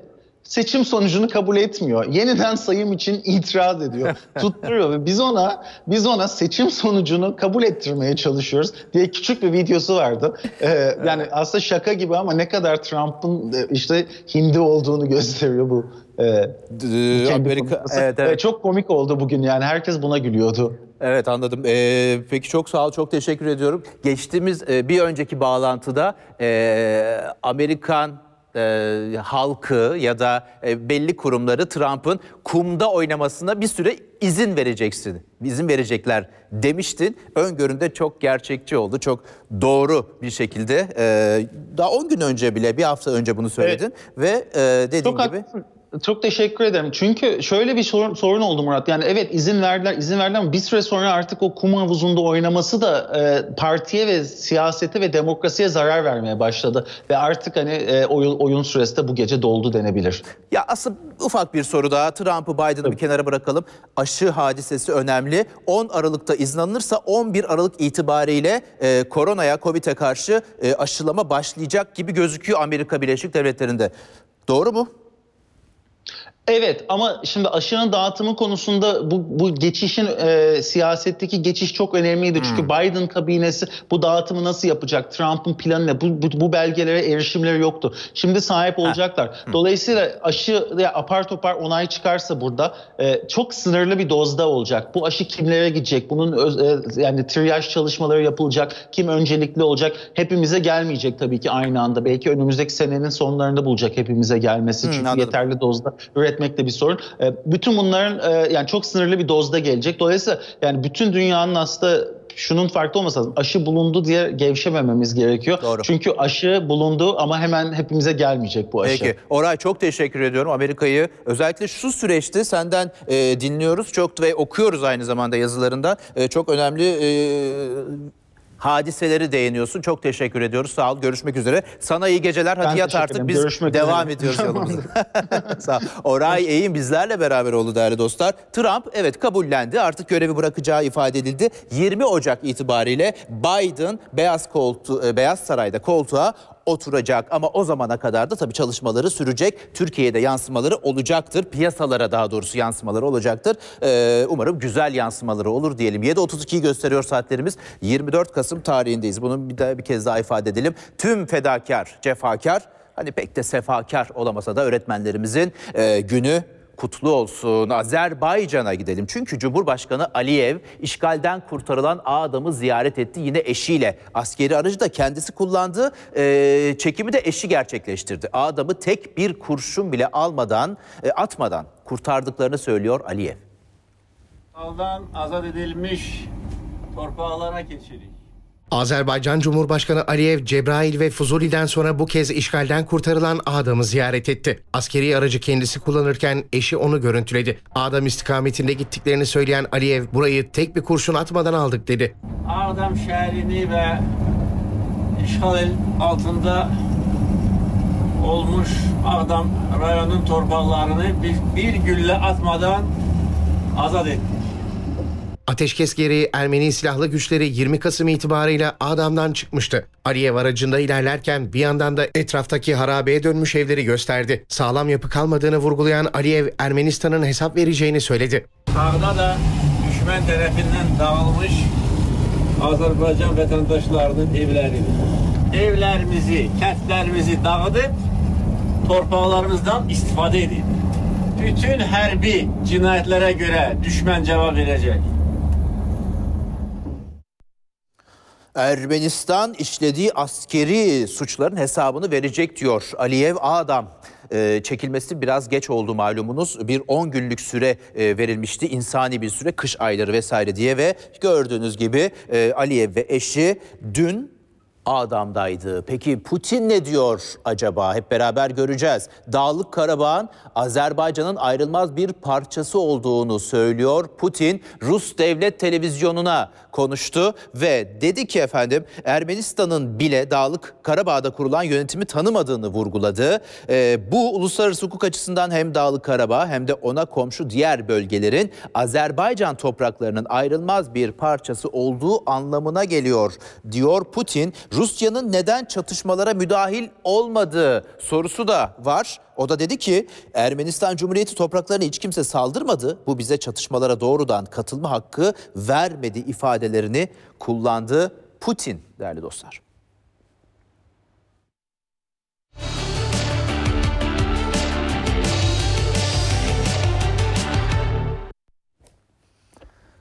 seçim sonucunu kabul etmiyor. Yeniden sayım için itiraz ediyor. Tutturuyor ve biz ona biz ona seçim sonucunu kabul ettirmeye çalışıyoruz diye küçük bir videosu vardı. Ee, yani aslında şaka gibi ama ne kadar Trump'ın e, işte hindi olduğunu gösteriyor bu. Ee, Amerika evet, evet. çok komik oldu bugün yani herkes buna gülüyordu. Evet anladım. Ee, peki çok sağ ol, çok teşekkür ediyorum. Geçtiğimiz e, bir önceki bağlantıda e, Amerikan e, halkı ya da e, belli kurumları Trump'ın kumda oynamasına bir süre izin vereceksin, izin verecekler demiştin. Öngöründe çok gerçekçi oldu, çok doğru bir şekilde. E, daha 10 gün önce bile, bir hafta önce bunu söyledin evet. ve e, dediğin çok gibi... Haklısın. Çok teşekkür ederim. Çünkü şöyle bir sorun, sorun oldu Murat. Yani evet izin verdiler, izin verdiler ama bir süre sonra artık o kum havuzunda oynaması da e, partiye ve siyasete ve demokrasiye zarar vermeye başladı. Ve artık hani e, oyun, oyun süresi de bu gece doldu denebilir. Ya aslında ufak bir soru daha. Trump'ı Biden'ı bir kenara bırakalım. Aşı hadisesi önemli. 10 Aralık'ta izin alınırsa 11 Aralık itibariyle e, koronaya, COVID'e karşı e, aşılama başlayacak gibi gözüküyor Amerika Birleşik Devletleri'nde. Doğru mu? Evet ama şimdi aşının dağıtımı konusunda bu, bu geçişin e, siyasetteki geçiş çok önemliydi. Hmm. Çünkü Biden kabinesi bu dağıtımı nasıl yapacak? Trump'ın planı ne? Bu, bu, bu belgelere erişimleri yoktu. Şimdi sahip olacaklar. Hmm. Dolayısıyla aşı ya, apar topar onay çıkarsa burada e, çok sınırlı bir dozda olacak. Bu aşı kimlere gidecek? Bunun öz, e, yani triyaj çalışmaları yapılacak. Kim öncelikli olacak? Hepimize gelmeyecek tabii ki aynı anda. Belki önümüzdeki senenin sonlarında bulacak hepimize gelmesi. Hmm, Çünkü anladım. yeterli dozda üret üretmek de bir sorun. E, bütün bunların e, yani çok sınırlı bir dozda gelecek. Dolayısıyla yani bütün dünyanın aslında şunun farklı olması lazım. Aşı bulundu diye gevşemememiz gerekiyor. Doğru. Çünkü aşı bulundu ama hemen hepimize gelmeyecek bu aşı. Peki. Oray çok teşekkür ediyorum. Amerika'yı özellikle şu süreçte senden e, dinliyoruz çok ve okuyoruz aynı zamanda yazılarında. E, çok önemli e, hadiseleri değiniyorsun. Çok teşekkür ediyoruz. Sağ ol. Görüşmek üzere. Sana iyi geceler. Hadi ben yat artık. Biz Görüşmek devam üzere. ediyoruz yolumuza. Sağ ol. Oray Eğim bizlerle beraber oldu değerli dostlar. Trump evet kabullendi. Artık görevi bırakacağı ifade edildi. 20 Ocak itibariyle Biden Beyaz, koltu, e, Beyaz Saray'da koltuğa oturacak. Ama o zamana kadar da tabii çalışmaları sürecek. Türkiye'de yansımaları olacaktır. Piyasalara daha doğrusu yansımaları olacaktır. Ee, umarım güzel yansımaları olur diyelim. 7.32'yi gösteriyor saatlerimiz. 24 Kasım tarihindeyiz. Bunu bir, daha, bir kez daha ifade edelim. Tüm fedakar, cefakar, hani pek de sefakar olamasa da öğretmenlerimizin e, günü kutlu olsun. Azerbaycan'a gidelim. Çünkü Cumhurbaşkanı Aliyev işgalden kurtarılan adamı ziyaret etti yine eşiyle. Askeri aracı da kendisi kullandı. E, çekimi de eşi gerçekleştirdi. adamı tek bir kurşun bile almadan, e, atmadan kurtardıklarını söylüyor Aliyev. Aldan azat edilmiş torpağlara geçirik. Azerbaycan Cumhurbaşkanı Aliyev, Cebrail ve Fuzuli'den sonra bu kez işgalden kurtarılan Adam'ı ziyaret etti. Askeri aracı kendisi kullanırken eşi onu görüntüledi. Adam istikametinde gittiklerini söyleyen Aliyev, burayı tek bir kurşun atmadan aldık dedi. Adam şehrini ve işgal altında olmuş Adam rayonun torbalarını bir, bir gülle atmadan azat etti. Ateşkes gereği Ermeni silahlı güçleri 20 Kasım itibarıyla Adam'dan çıkmıştı. Aliyev aracında ilerlerken bir yandan da etraftaki harabeye dönmüş evleri gösterdi. Sağlam yapı kalmadığını vurgulayan Aliyev Ermenistan'ın hesap vereceğini söyledi. Sağda da düşman tarafından dağılmış Azerbaycan vatandaşlarının evleri. Evlerimizi, kentlerimizi dağıtıp torpaqlarımızdan istifade edin. Bütün hərbi cinayetlere göre düşman cevap verecek. Ermenistan işlediği askeri suçların hesabını verecek diyor Aliyev Adam. E, ee, çekilmesi biraz geç oldu malumunuz. Bir 10 günlük süre e, verilmişti. insani bir süre kış ayları vesaire diye ve gördüğünüz gibi e, Aliyev ve eşi dün Adam'daydı. Peki Putin ne diyor acaba? Hep beraber göreceğiz. Dağlık Karabağ'ın Azerbaycan'ın ayrılmaz bir parçası olduğunu söylüyor Putin. Rus devlet televizyonuna konuştu ve dedi ki efendim Ermenistan'ın bile Dağlık Karabağ'da kurulan yönetimi tanımadığını vurguladı. E, bu uluslararası hukuk açısından hem Dağlık Karabağ hem de ona komşu diğer bölgelerin Azerbaycan topraklarının ayrılmaz bir parçası olduğu anlamına geliyor diyor Putin. Rusya'nın neden çatışmalara müdahil olmadığı sorusu da var. O da dedi ki Ermenistan Cumhuriyeti topraklarına hiç kimse saldırmadı. Bu bize çatışmalara doğrudan katılma hakkı vermedi ifadelerini kullandı Putin değerli dostlar.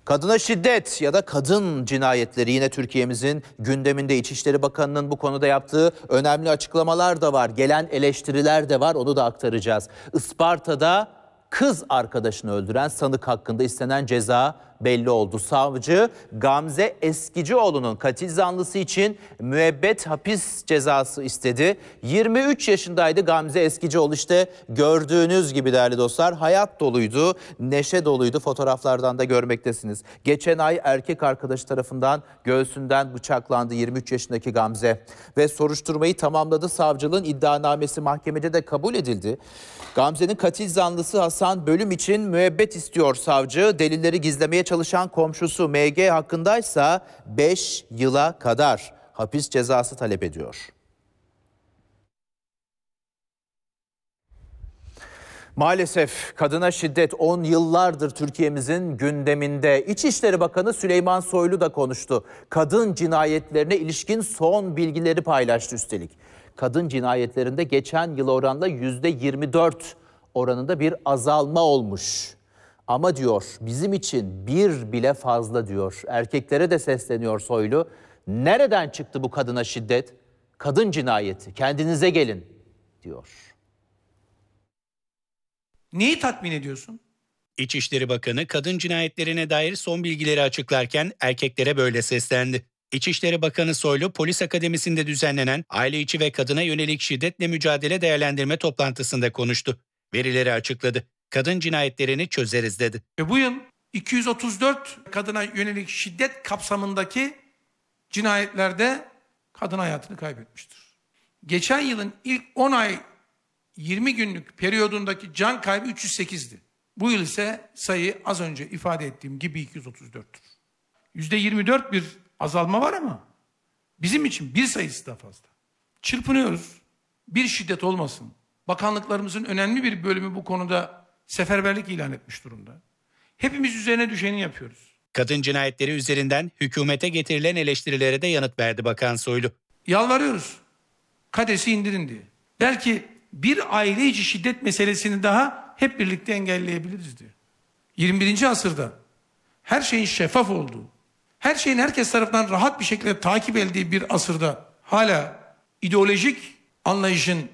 Kadına şiddet ya da kadın cinayetleri yine Türkiye'mizin gündeminde İçişleri Bakanı'nın bu konuda yaptığı önemli açıklamalar da var. Gelen eleştiriler de var onu da aktaracağız. Isparta'da kız arkadaşını öldüren sanık hakkında istenen ceza belli oldu. Savcı Gamze Eskicioğlu'nun katil zanlısı için müebbet hapis cezası istedi. 23 yaşındaydı Gamze Eskicioğlu işte gördüğünüz gibi değerli dostlar hayat doluydu, neşe doluydu fotoğraflardan da görmektesiniz. Geçen ay erkek arkadaşı tarafından göğsünden bıçaklandı 23 yaşındaki Gamze ve soruşturmayı tamamladı. Savcılığın iddianamesi mahkemede de kabul edildi. Gamze'nin katil zanlısı Hasan Bölüm için müebbet istiyor savcı. Delilleri gizlemeye çalışan komşusu MG hakkındaysa 5 yıla kadar hapis cezası talep ediyor. Maalesef kadına şiddet 10 yıllardır Türkiye'mizin gündeminde. İçişleri Bakanı Süleyman Soylu da konuştu. Kadın cinayetlerine ilişkin son bilgileri paylaştı üstelik. Kadın cinayetlerinde geçen yıl oranla %24 oranında bir azalma olmuş. Ama diyor bizim için bir bile fazla diyor. Erkeklere de sesleniyor Soylu. Nereden çıktı bu kadına şiddet? Kadın cinayeti. Kendinize gelin diyor. Neyi tatmin ediyorsun? İçişleri Bakanı kadın cinayetlerine dair son bilgileri açıklarken erkeklere böyle seslendi. İçişleri Bakanı Soylu, Polis Akademisi'nde düzenlenen aile içi ve kadına yönelik şiddetle mücadele değerlendirme toplantısında konuştu. Verileri açıkladı kadın cinayetlerini çözeriz dedi. E bu yıl 234 kadına yönelik şiddet kapsamındaki cinayetlerde kadın hayatını kaybetmiştir. Geçen yılın ilk 10 ay 20 günlük periyodundaki can kaybı 308'di. Bu yıl ise sayı az önce ifade ettiğim gibi 234'tür. %24 bir azalma var ama bizim için bir sayısı da fazla. Çırpınıyoruz. Bir şiddet olmasın. Bakanlıklarımızın önemli bir bölümü bu konuda seferberlik ilan etmiş durumda. Hepimiz üzerine düşeni yapıyoruz. Kadın cinayetleri üzerinden hükümete getirilen eleştirilere de yanıt verdi Bakan Soylu. Yalvarıyoruz. Kadesi indirin diye. Belki bir aile içi şiddet meselesini daha hep birlikte engelleyebiliriz diyor. 21. asırda her şeyin şeffaf olduğu, her şeyin herkes tarafından rahat bir şekilde takip edildiği bir asırda hala ideolojik anlayışın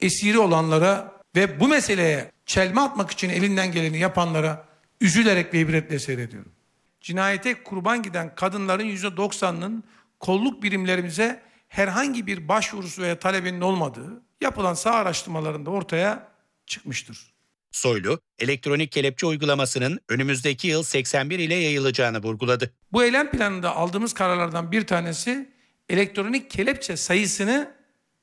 esiri olanlara ve bu meseleye çelme atmak için elinden geleni yapanlara üzülerek ve ibretle seyrediyorum. Cinayete kurban giden kadınların %90'ının kolluk birimlerimize herhangi bir başvurusu veya talebinin olmadığı yapılan sağ araştırmalarında ortaya çıkmıştır. Soylu, elektronik kelepçe uygulamasının önümüzdeki yıl 81 ile yayılacağını vurguladı. Bu eylem planında aldığımız kararlardan bir tanesi elektronik kelepçe sayısını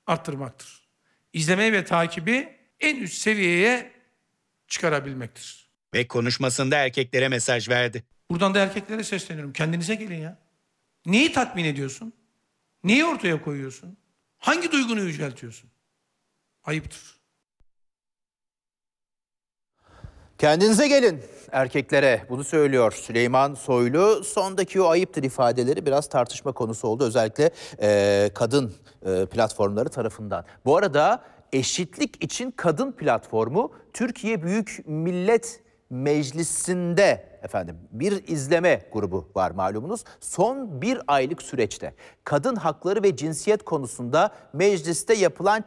arttırmaktır. İzleme ve takibi en üst seviyeye çıkarabilmektir. Ve konuşmasında erkeklere mesaj verdi. Buradan da erkeklere sesleniyorum. Kendinize gelin ya. Neyi tatmin ediyorsun? Neyi ortaya koyuyorsun? Hangi duygunu yüceltiyorsun? Ayıptır. Kendinize gelin erkeklere bunu söylüyor Süleyman Soylu. Sondaki o ayıptır ifadeleri biraz tartışma konusu oldu özellikle e, kadın e, platformları tarafından. Bu arada Eşitlik için Kadın Platformu Türkiye Büyük Millet Meclisi'nde efendim bir izleme grubu var malumunuz. Son bir aylık süreçte kadın hakları ve cinsiyet konusunda mecliste yapılan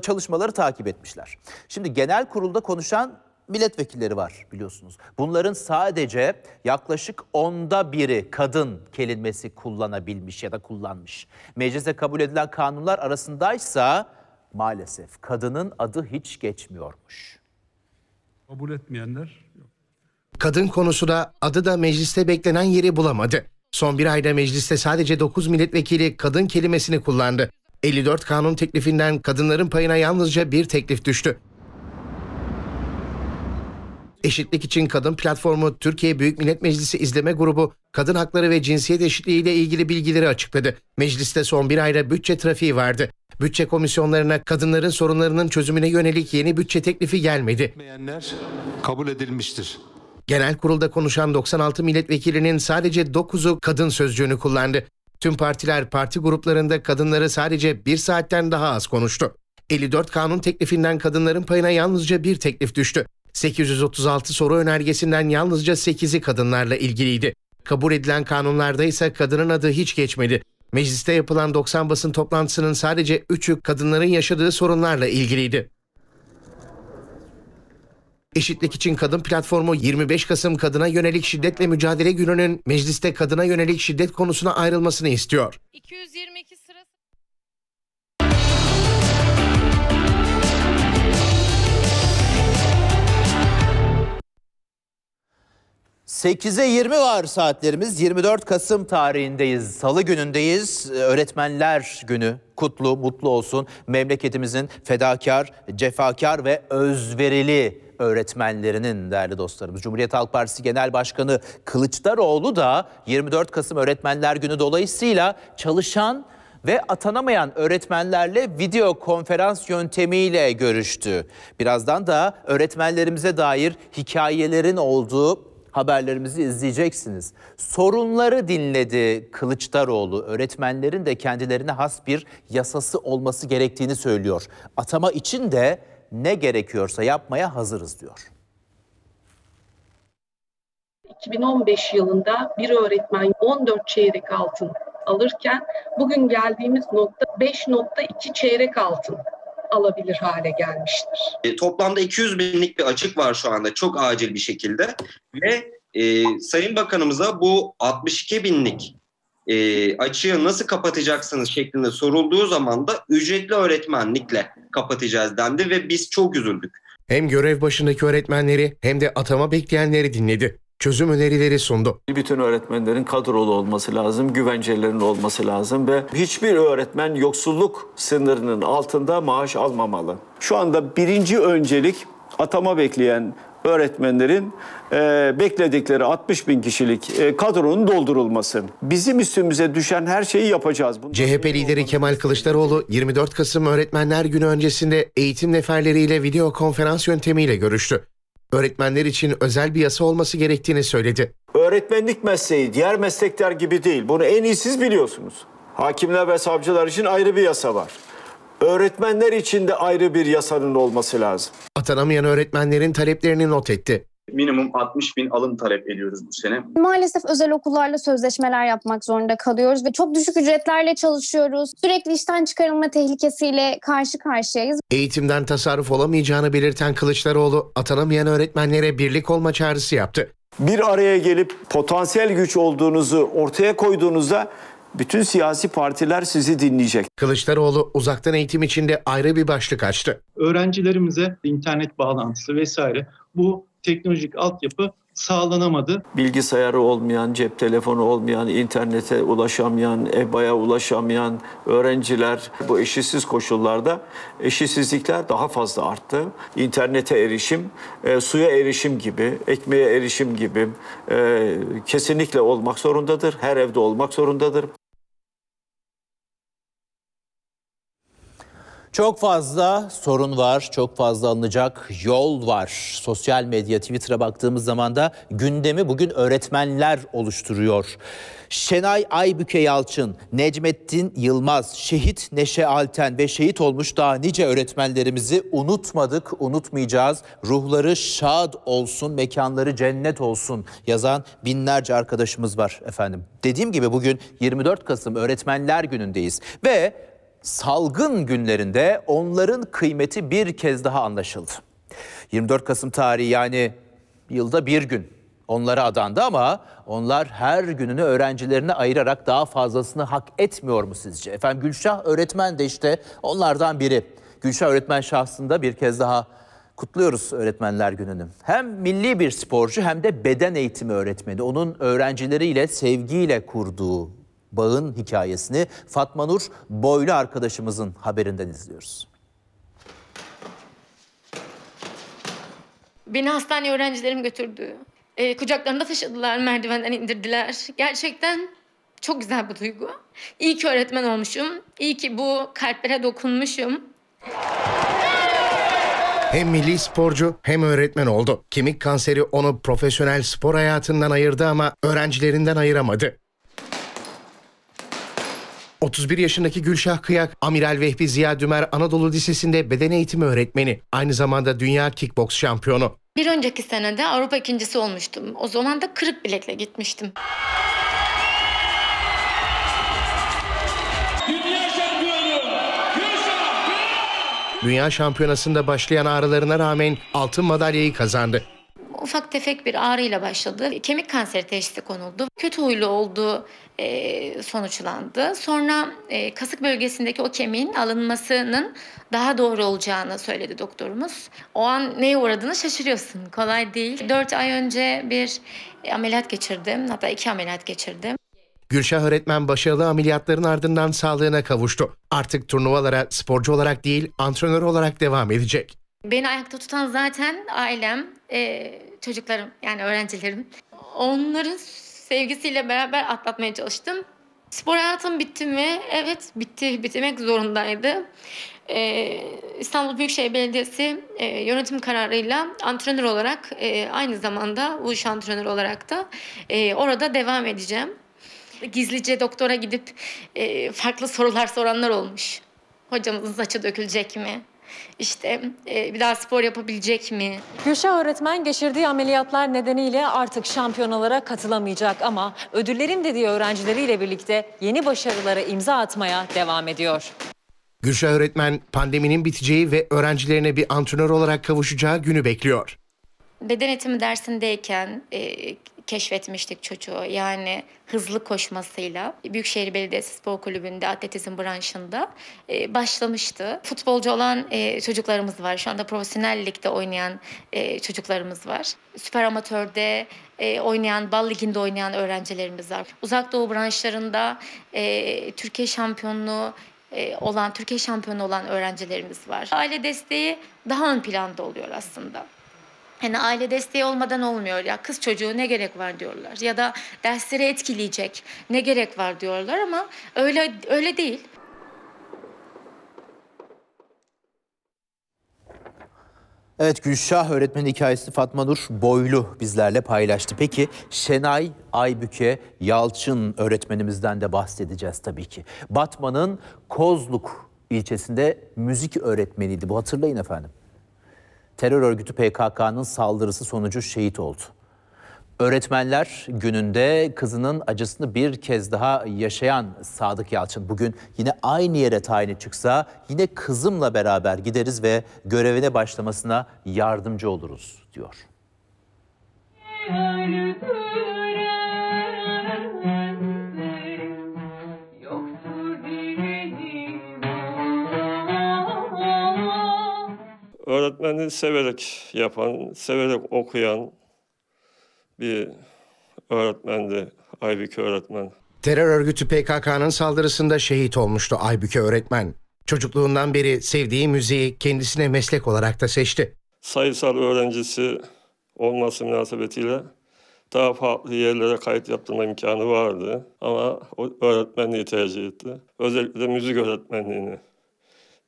çalışmaları takip etmişler. Şimdi genel kurulda konuşan milletvekilleri var biliyorsunuz. Bunların sadece yaklaşık onda biri kadın kelimesi kullanabilmiş ya da kullanmış. Meclise kabul edilen kanunlar arasındaysa maalesef kadının adı hiç geçmiyormuş. Kabul etmeyenler yok. Kadın konusu da adı da mecliste beklenen yeri bulamadı. Son bir ayda mecliste sadece 9 milletvekili kadın kelimesini kullandı. 54 kanun teklifinden kadınların payına yalnızca bir teklif düştü. Eşitlik İçin Kadın Platformu Türkiye Büyük Millet Meclisi İzleme Grubu kadın hakları ve cinsiyet eşitliği ile ilgili bilgileri açıkladı. Mecliste son bir ayda bütçe trafiği vardı. Bütçe komisyonlarına kadınların sorunlarının çözümüne yönelik yeni bütçe teklifi gelmedi. kabul edilmiştir. Genel kurulda konuşan 96 milletvekilinin sadece 9'u kadın sözcüğünü kullandı. Tüm partiler parti gruplarında kadınları sadece bir saatten daha az konuştu. 54 kanun teklifinden kadınların payına yalnızca bir teklif düştü. 836 soru önergesinden yalnızca 8'i kadınlarla ilgiliydi. Kabul edilen kanunlarda ise kadının adı hiç geçmedi. Mecliste yapılan 90 basın toplantısının sadece 3'ü kadınların yaşadığı sorunlarla ilgiliydi. Eşitlik için Kadın Platformu 25 Kasım Kadına Yönelik Şiddetle Mücadele Günü'nün mecliste kadına yönelik şiddet konusuna ayrılmasını istiyor. 222 8'e 20 var saatlerimiz. 24 Kasım tarihindeyiz. Salı günündeyiz. Ee, Öğretmenler günü kutlu, mutlu olsun. Memleketimizin fedakar, cefakar ve özverili öğretmenlerinin değerli dostlarımız. Cumhuriyet Halk Partisi Genel Başkanı Kılıçdaroğlu da 24 Kasım Öğretmenler Günü dolayısıyla çalışan ve atanamayan öğretmenlerle video konferans yöntemiyle görüştü. Birazdan da öğretmenlerimize dair hikayelerin olduğu haberlerimizi izleyeceksiniz. Sorunları dinledi Kılıçdaroğlu. Öğretmenlerin de kendilerine has bir yasası olması gerektiğini söylüyor. Atama için de ne gerekiyorsa yapmaya hazırız diyor. 2015 yılında bir öğretmen 14 çeyrek altın alırken bugün geldiğimiz nokta 5.2 çeyrek altın alabilir hale gelmiştir. E, toplamda 200 binlik bir açık var şu anda çok acil bir şekilde ve e, Sayın Bakanımıza bu 62 binlik e, açığı nasıl kapatacaksınız şeklinde sorulduğu zaman da ücretli öğretmenlikle kapatacağız dendi ve biz çok üzüldük. Hem görev başındaki öğretmenleri hem de atama bekleyenleri dinledi çözüm önerileri sundu. Bütün öğretmenlerin kadrolu olması lazım, güvencelerin olması lazım ve hiçbir öğretmen yoksulluk sınırının altında maaş almamalı. Şu anda birinci öncelik atama bekleyen öğretmenlerin e, bekledikleri 60 bin kişilik e, kadronun doldurulması. Bizim üstümüze düşen her şeyi yapacağız. Bundan CHP lideri Kemal Kılıçdaroğlu 24 Kasım Öğretmenler Günü öncesinde eğitim neferleriyle video konferans yöntemiyle görüştü öğretmenler için özel bir yasa olması gerektiğini söyledi. Öğretmenlik mesleği diğer meslekler gibi değil. Bunu en iyi siz biliyorsunuz. Hakimler ve savcılar için ayrı bir yasa var. Öğretmenler için de ayrı bir yasanın olması lazım. Atanamayan öğretmenlerin taleplerini not etti minimum 60 bin alım talep ediyoruz bu sene. Maalesef özel okullarla sözleşmeler yapmak zorunda kalıyoruz ve çok düşük ücretlerle çalışıyoruz. Sürekli işten çıkarılma tehlikesiyle karşı karşıyayız. Eğitimden tasarruf olamayacağını belirten Kılıçdaroğlu atanamayan öğretmenlere birlik olma çağrısı yaptı. Bir araya gelip potansiyel güç olduğunuzu ortaya koyduğunuzda bütün siyasi partiler sizi dinleyecek. Kılıçdaroğlu uzaktan eğitim içinde ayrı bir başlık açtı. Öğrencilerimize internet bağlantısı vesaire bu teknolojik altyapı sağlanamadı. Bilgisayarı olmayan, cep telefonu olmayan, internete ulaşamayan, EBA'ya ulaşamayan öğrenciler bu eşitsiz koşullarda eşitsizlikler daha fazla arttı. İnternete erişim, e, suya erişim gibi, ekmeğe erişim gibi e, kesinlikle olmak zorundadır. Her evde olmak zorundadır. Çok fazla sorun var, çok fazla alınacak yol var. Sosyal medya, Twitter'a baktığımız zaman da gündemi bugün öğretmenler oluşturuyor. Şenay Aybüke Yalçın, Necmettin Yılmaz, Şehit Neşe Alten ve şehit olmuş daha nice öğretmenlerimizi unutmadık, unutmayacağız. Ruhları şad olsun, mekanları cennet olsun yazan binlerce arkadaşımız var efendim. Dediğim gibi bugün 24 Kasım Öğretmenler Günü'ndeyiz ve salgın günlerinde onların kıymeti bir kez daha anlaşıldı. 24 Kasım tarihi yani yılda bir gün onlara adandı ama onlar her gününü öğrencilerine ayırarak daha fazlasını hak etmiyor mu sizce? Efendim Gülşah öğretmen de işte onlardan biri. Gülşah öğretmen şahsında bir kez daha kutluyoruz öğretmenler gününü. Hem milli bir sporcu hem de beden eğitimi öğretmeni. Onun öğrencileriyle sevgiyle kurduğu bağın hikayesini Fatma Nur Boylu arkadaşımızın haberinden izliyoruz. Beni hastaneye öğrencilerim götürdü. E, kucaklarında taşıdılar, merdivenden indirdiler. Gerçekten çok güzel bir duygu. İyi ki öğretmen olmuşum. İyi ki bu kalplere dokunmuşum. Hem milli sporcu hem öğretmen oldu. Kemik kanseri onu profesyonel spor hayatından ayırdı ama öğrencilerinden ayıramadı. 31 yaşındaki Gülşah Kıyak, Amiral Vehbi Ziya Dümer Anadolu Lisesi'nde beden eğitimi öğretmeni. Aynı zamanda dünya kickboks şampiyonu. Bir önceki senede Avrupa ikincisi olmuştum. O zaman da kırık bilekle gitmiştim. Dünya Şampiyonası'nda başlayan ağrılarına rağmen altın madalyayı kazandı ufak tefek bir ağrıyla başladı. Kemik kanseri teşhisi konuldu. Kötü huylu olduğu e, sonuçlandı. Sonra e, kasık bölgesindeki o kemiğin alınmasının daha doğru olacağını söyledi doktorumuz. O an neye uğradığını şaşırıyorsun. Kolay değil. 4 ay önce bir ameliyat geçirdim. Hatta iki ameliyat geçirdim. Gülşah öğretmen başarılı ameliyatların ardından sağlığına kavuştu. Artık turnuvalara sporcu olarak değil antrenör olarak devam edecek. Beni ayakta tutan zaten ailem, e, çocuklarım yani öğrencilerim. Onların sevgisiyle beraber atlatmaya çalıştım. Spor hayatım bitti mi? Evet bitti, bitmek zorundaydı. Ee, İstanbul Büyükşehir Belediyesi e, yönetim kararıyla antrenör olarak e, aynı zamanda bu iş antrenör olarak da e, orada devam edeceğim. Gizlice doktora gidip e, farklı sorular soranlar olmuş. Hocamızın saçı dökülecek mi? İşte e, bir daha spor yapabilecek mi? Gülşah öğretmen geçirdiği ameliyatlar nedeniyle artık şampiyonalara katılamayacak ama ödüllerim dediği öğrencileriyle birlikte yeni başarılara imza atmaya devam ediyor. Gülşah öğretmen pandeminin biteceği ve öğrencilerine bir antrenör olarak kavuşacağı günü bekliyor. Beden eğitimi dersindeyken e, keşfetmiştik çocuğu. Yani hızlı koşmasıyla Büyükşehir Belediyesi Spor Kulübü'nde atletizm branşında e, başlamıştı. Futbolcu olan e, çocuklarımız var. Şu anda profesyonel ligde oynayan e, çocuklarımız var. Süper amatörde e, oynayan, bal liginde oynayan öğrencilerimiz var. Uzak Doğu branşlarında e, Türkiye şampiyonluğu e, olan, Türkiye şampiyonu olan öğrencilerimiz var. Aile desteği daha ön planda oluyor aslında. Hani aile desteği olmadan olmuyor ya kız çocuğu ne gerek var diyorlar ya da dersleri etkileyecek ne gerek var diyorlar ama öyle öyle değil. Evet Gülşah öğretmenin hikayesi Fatma Nur Boylu bizlerle paylaştı. Peki Şenay Aybüke Yalçın öğretmenimizden de bahsedeceğiz tabii ki. Batman'ın Kozluk ilçesinde müzik öğretmeniydi. Bu hatırlayın efendim terör örgütü PKK'nın saldırısı sonucu şehit oldu. Öğretmenler gününde kızının acısını bir kez daha yaşayan Sadık Yalçın bugün yine aynı yere tayini çıksa yine kızımla beraber gideriz ve görevine başlamasına yardımcı oluruz diyor. öğretmenliği severek yapan, severek okuyan bir öğretmendi Aybüke öğretmen. Terör örgütü PKK'nın saldırısında şehit olmuştu Aybüke öğretmen. Çocukluğundan beri sevdiği müziği kendisine meslek olarak da seçti. Sayısal öğrencisi olması münasebetiyle daha farklı yerlere kayıt yaptırma imkanı vardı. Ama o öğretmenliği tercih etti. Özellikle müzik öğretmenliğini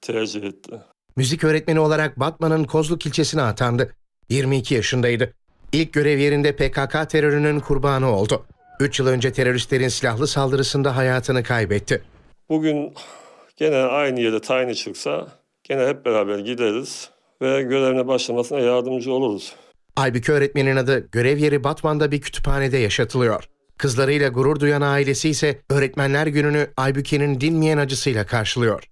tercih etti müzik öğretmeni olarak Batman'ın Kozluk ilçesine atandı. 22 yaşındaydı. İlk görev yerinde PKK terörünün kurbanı oldu. 3 yıl önce teröristlerin silahlı saldırısında hayatını kaybetti. Bugün gene aynı yere tayini çıksa gene hep beraber gideriz ve görevine başlamasına yardımcı oluruz. Aybüke öğretmenin adı görev yeri Batman'da bir kütüphanede yaşatılıyor. Kızlarıyla gurur duyan ailesi ise öğretmenler gününü Aybüke'nin dinmeyen acısıyla karşılıyor.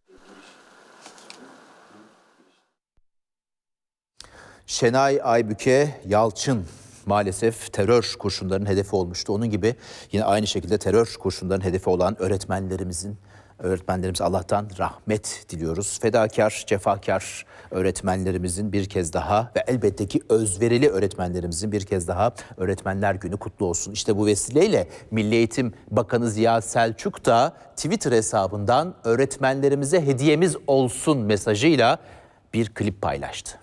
Şenay Aybüke Yalçın maalesef terör kurşunlarının hedefi olmuştu. Onun gibi yine aynı şekilde terör kurşunlarının hedefi olan öğretmenlerimizin öğretmenlerimiz Allah'tan rahmet diliyoruz. Fedakar, cefakar öğretmenlerimizin bir kez daha ve elbette ki özverili öğretmenlerimizin bir kez daha Öğretmenler Günü kutlu olsun. İşte bu vesileyle Milli Eğitim Bakanı Ziya Selçuk da Twitter hesabından öğretmenlerimize hediyemiz olsun mesajıyla bir klip paylaştı.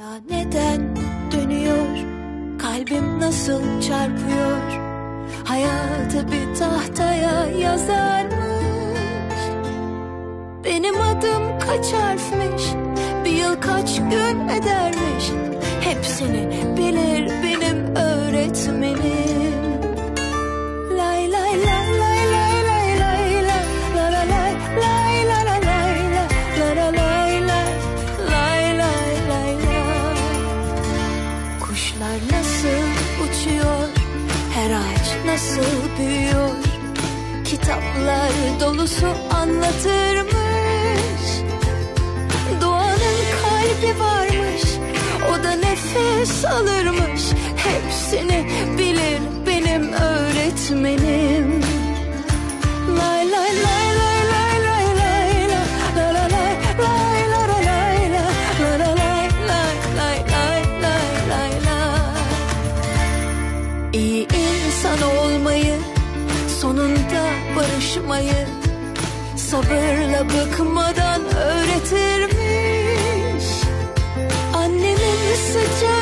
Dünya neden dönüyor? Kalbim nasıl çarpıyor? Hayatı bir tahtaya yazarmış. Benim adım kaç harfmiş? Bir yıl kaç gün edermiş? Hepsini bilir benim öğretim. Kitaplar dolusu anlatırmış Doğanın kalbi varmış O da nefes alırmış Hepsini bilir benim öğretmenim sabırla bıkmadan öğretirmiş Annemin sıcak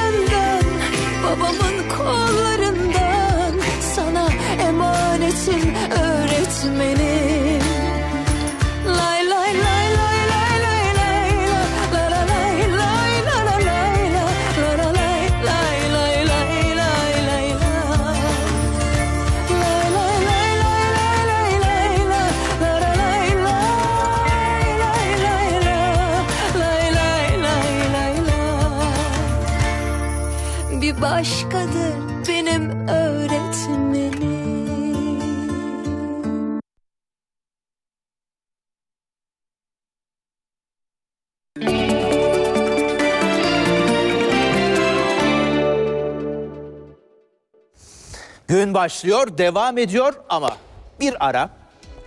Gün başlıyor, devam ediyor ama bir ara.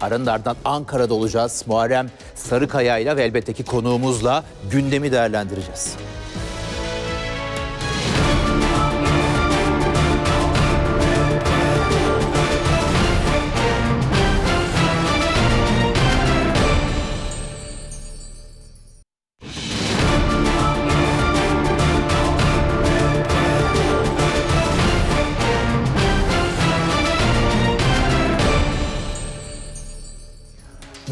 Aranın ardından Ankara'da olacağız. Muharrem Sarıkaya'yla ve elbette ki konuğumuzla gündemi değerlendireceğiz.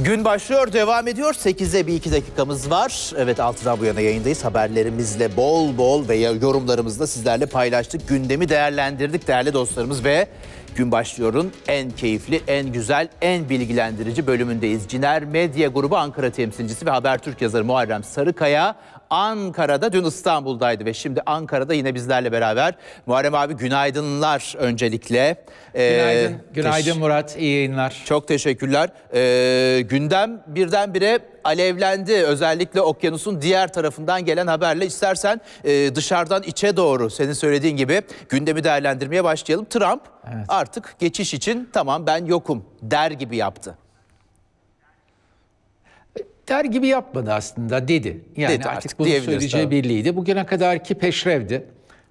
Gün başlıyor, devam ediyor. 8'e bir iki dakikamız var. Evet altıdan bu yana yayındayız. Haberlerimizle bol bol ve yorumlarımızla sizlerle paylaştık. Gündemi değerlendirdik değerli dostlarımız ve gün başlıyorun en keyifli, en güzel, en bilgilendirici bölümündeyiz. Ciner Medya Grubu Ankara temsilcisi ve Habertürk yazarı Muharrem Sarıkaya Ankara'da dün İstanbul'daydı ve şimdi Ankara'da yine bizlerle beraber. Muharrem abi günaydınlar öncelikle. Ee, günaydın, günaydın Murat iyi yayınlar. Çok teşekkürler. Ee, gündem birdenbire alevlendi. Özellikle okyanusun diğer tarafından gelen haberle istersen e, dışarıdan içe doğru senin söylediğin gibi gündemi değerlendirmeye başlayalım. Trump evet. artık geçiş için tamam ben yokum der gibi yaptı der gibi yapmadı aslında dedi. Yani dedi artık, artık bunu söyleyeceği tabii. belliydi. Bugüne kadar ki peşrevdi.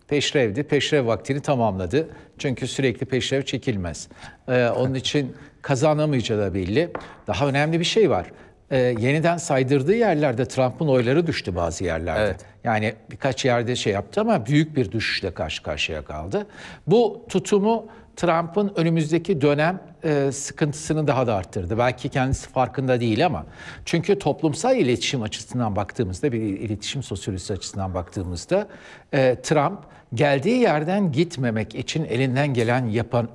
Peşrevdi. Peşrev vaktini tamamladı. Çünkü sürekli peşrev çekilmez. Ee, onun için kazanamayacağı da belli. Daha önemli bir şey var. Ee, yeniden saydırdığı yerlerde Trump'ın oyları düştü bazı yerlerde. Evet. Yani birkaç yerde şey yaptı ama büyük bir düşüşle karşı karşıya kaldı. Bu tutumu Trump'ın önümüzdeki dönem e, sıkıntısını daha da arttırdı. Belki kendisi farkında değil ama. Çünkü toplumsal iletişim açısından baktığımızda, bir iletişim sosyolojisi açısından baktığımızda e, Trump geldiği yerden gitmemek için elinden gelen yapan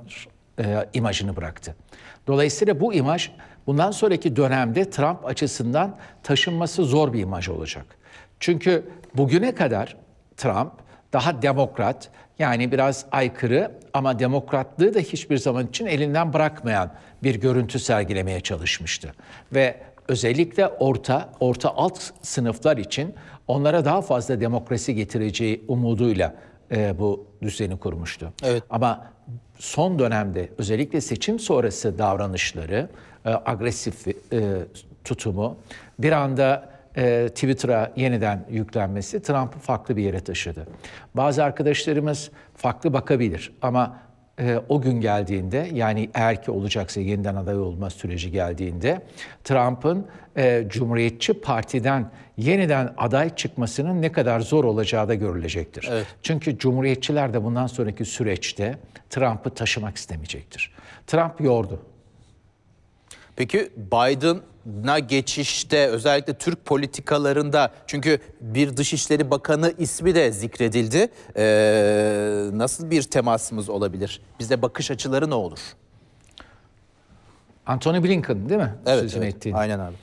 e, imajını bıraktı. Dolayısıyla bu imaj bundan sonraki dönemde Trump açısından taşınması zor bir imaj olacak. Çünkü bugüne kadar Trump daha demokrat yani biraz aykırı ama demokratlığı da hiçbir zaman için elinden bırakmayan bir görüntü sergilemeye çalışmıştı. Ve özellikle orta, orta alt sınıflar için onlara daha fazla demokrasi getireceği umuduyla e, bu düzeni kurmuştu. Evet. Ama son dönemde özellikle seçim sonrası davranışları, e, agresif e, tutumu, bir anda e, Twitter'a yeniden yüklenmesi Trump'ı farklı bir yere taşıdı. Bazı arkadaşlarımız farklı bakabilir ama e, o gün geldiğinde yani eğer ki olacaksa yeniden aday olma süreci geldiğinde Trump'ın e, Cumhuriyetçi Parti'den yeniden aday çıkmasının ne kadar zor olacağı da görülecektir. Evet. Çünkü Cumhuriyetçiler de bundan sonraki süreçte Trump'ı taşımak istemeyecektir. Trump yordu. Peki Biden na geçişte özellikle Türk politikalarında çünkü bir Dışişleri Bakanı ismi de zikredildi. Ee, nasıl bir temasımız olabilir? Bize bakış açıları ne olur? Anthony Blinken değil mi? Evet, Sözünü evet. Ettiğin. aynen abi.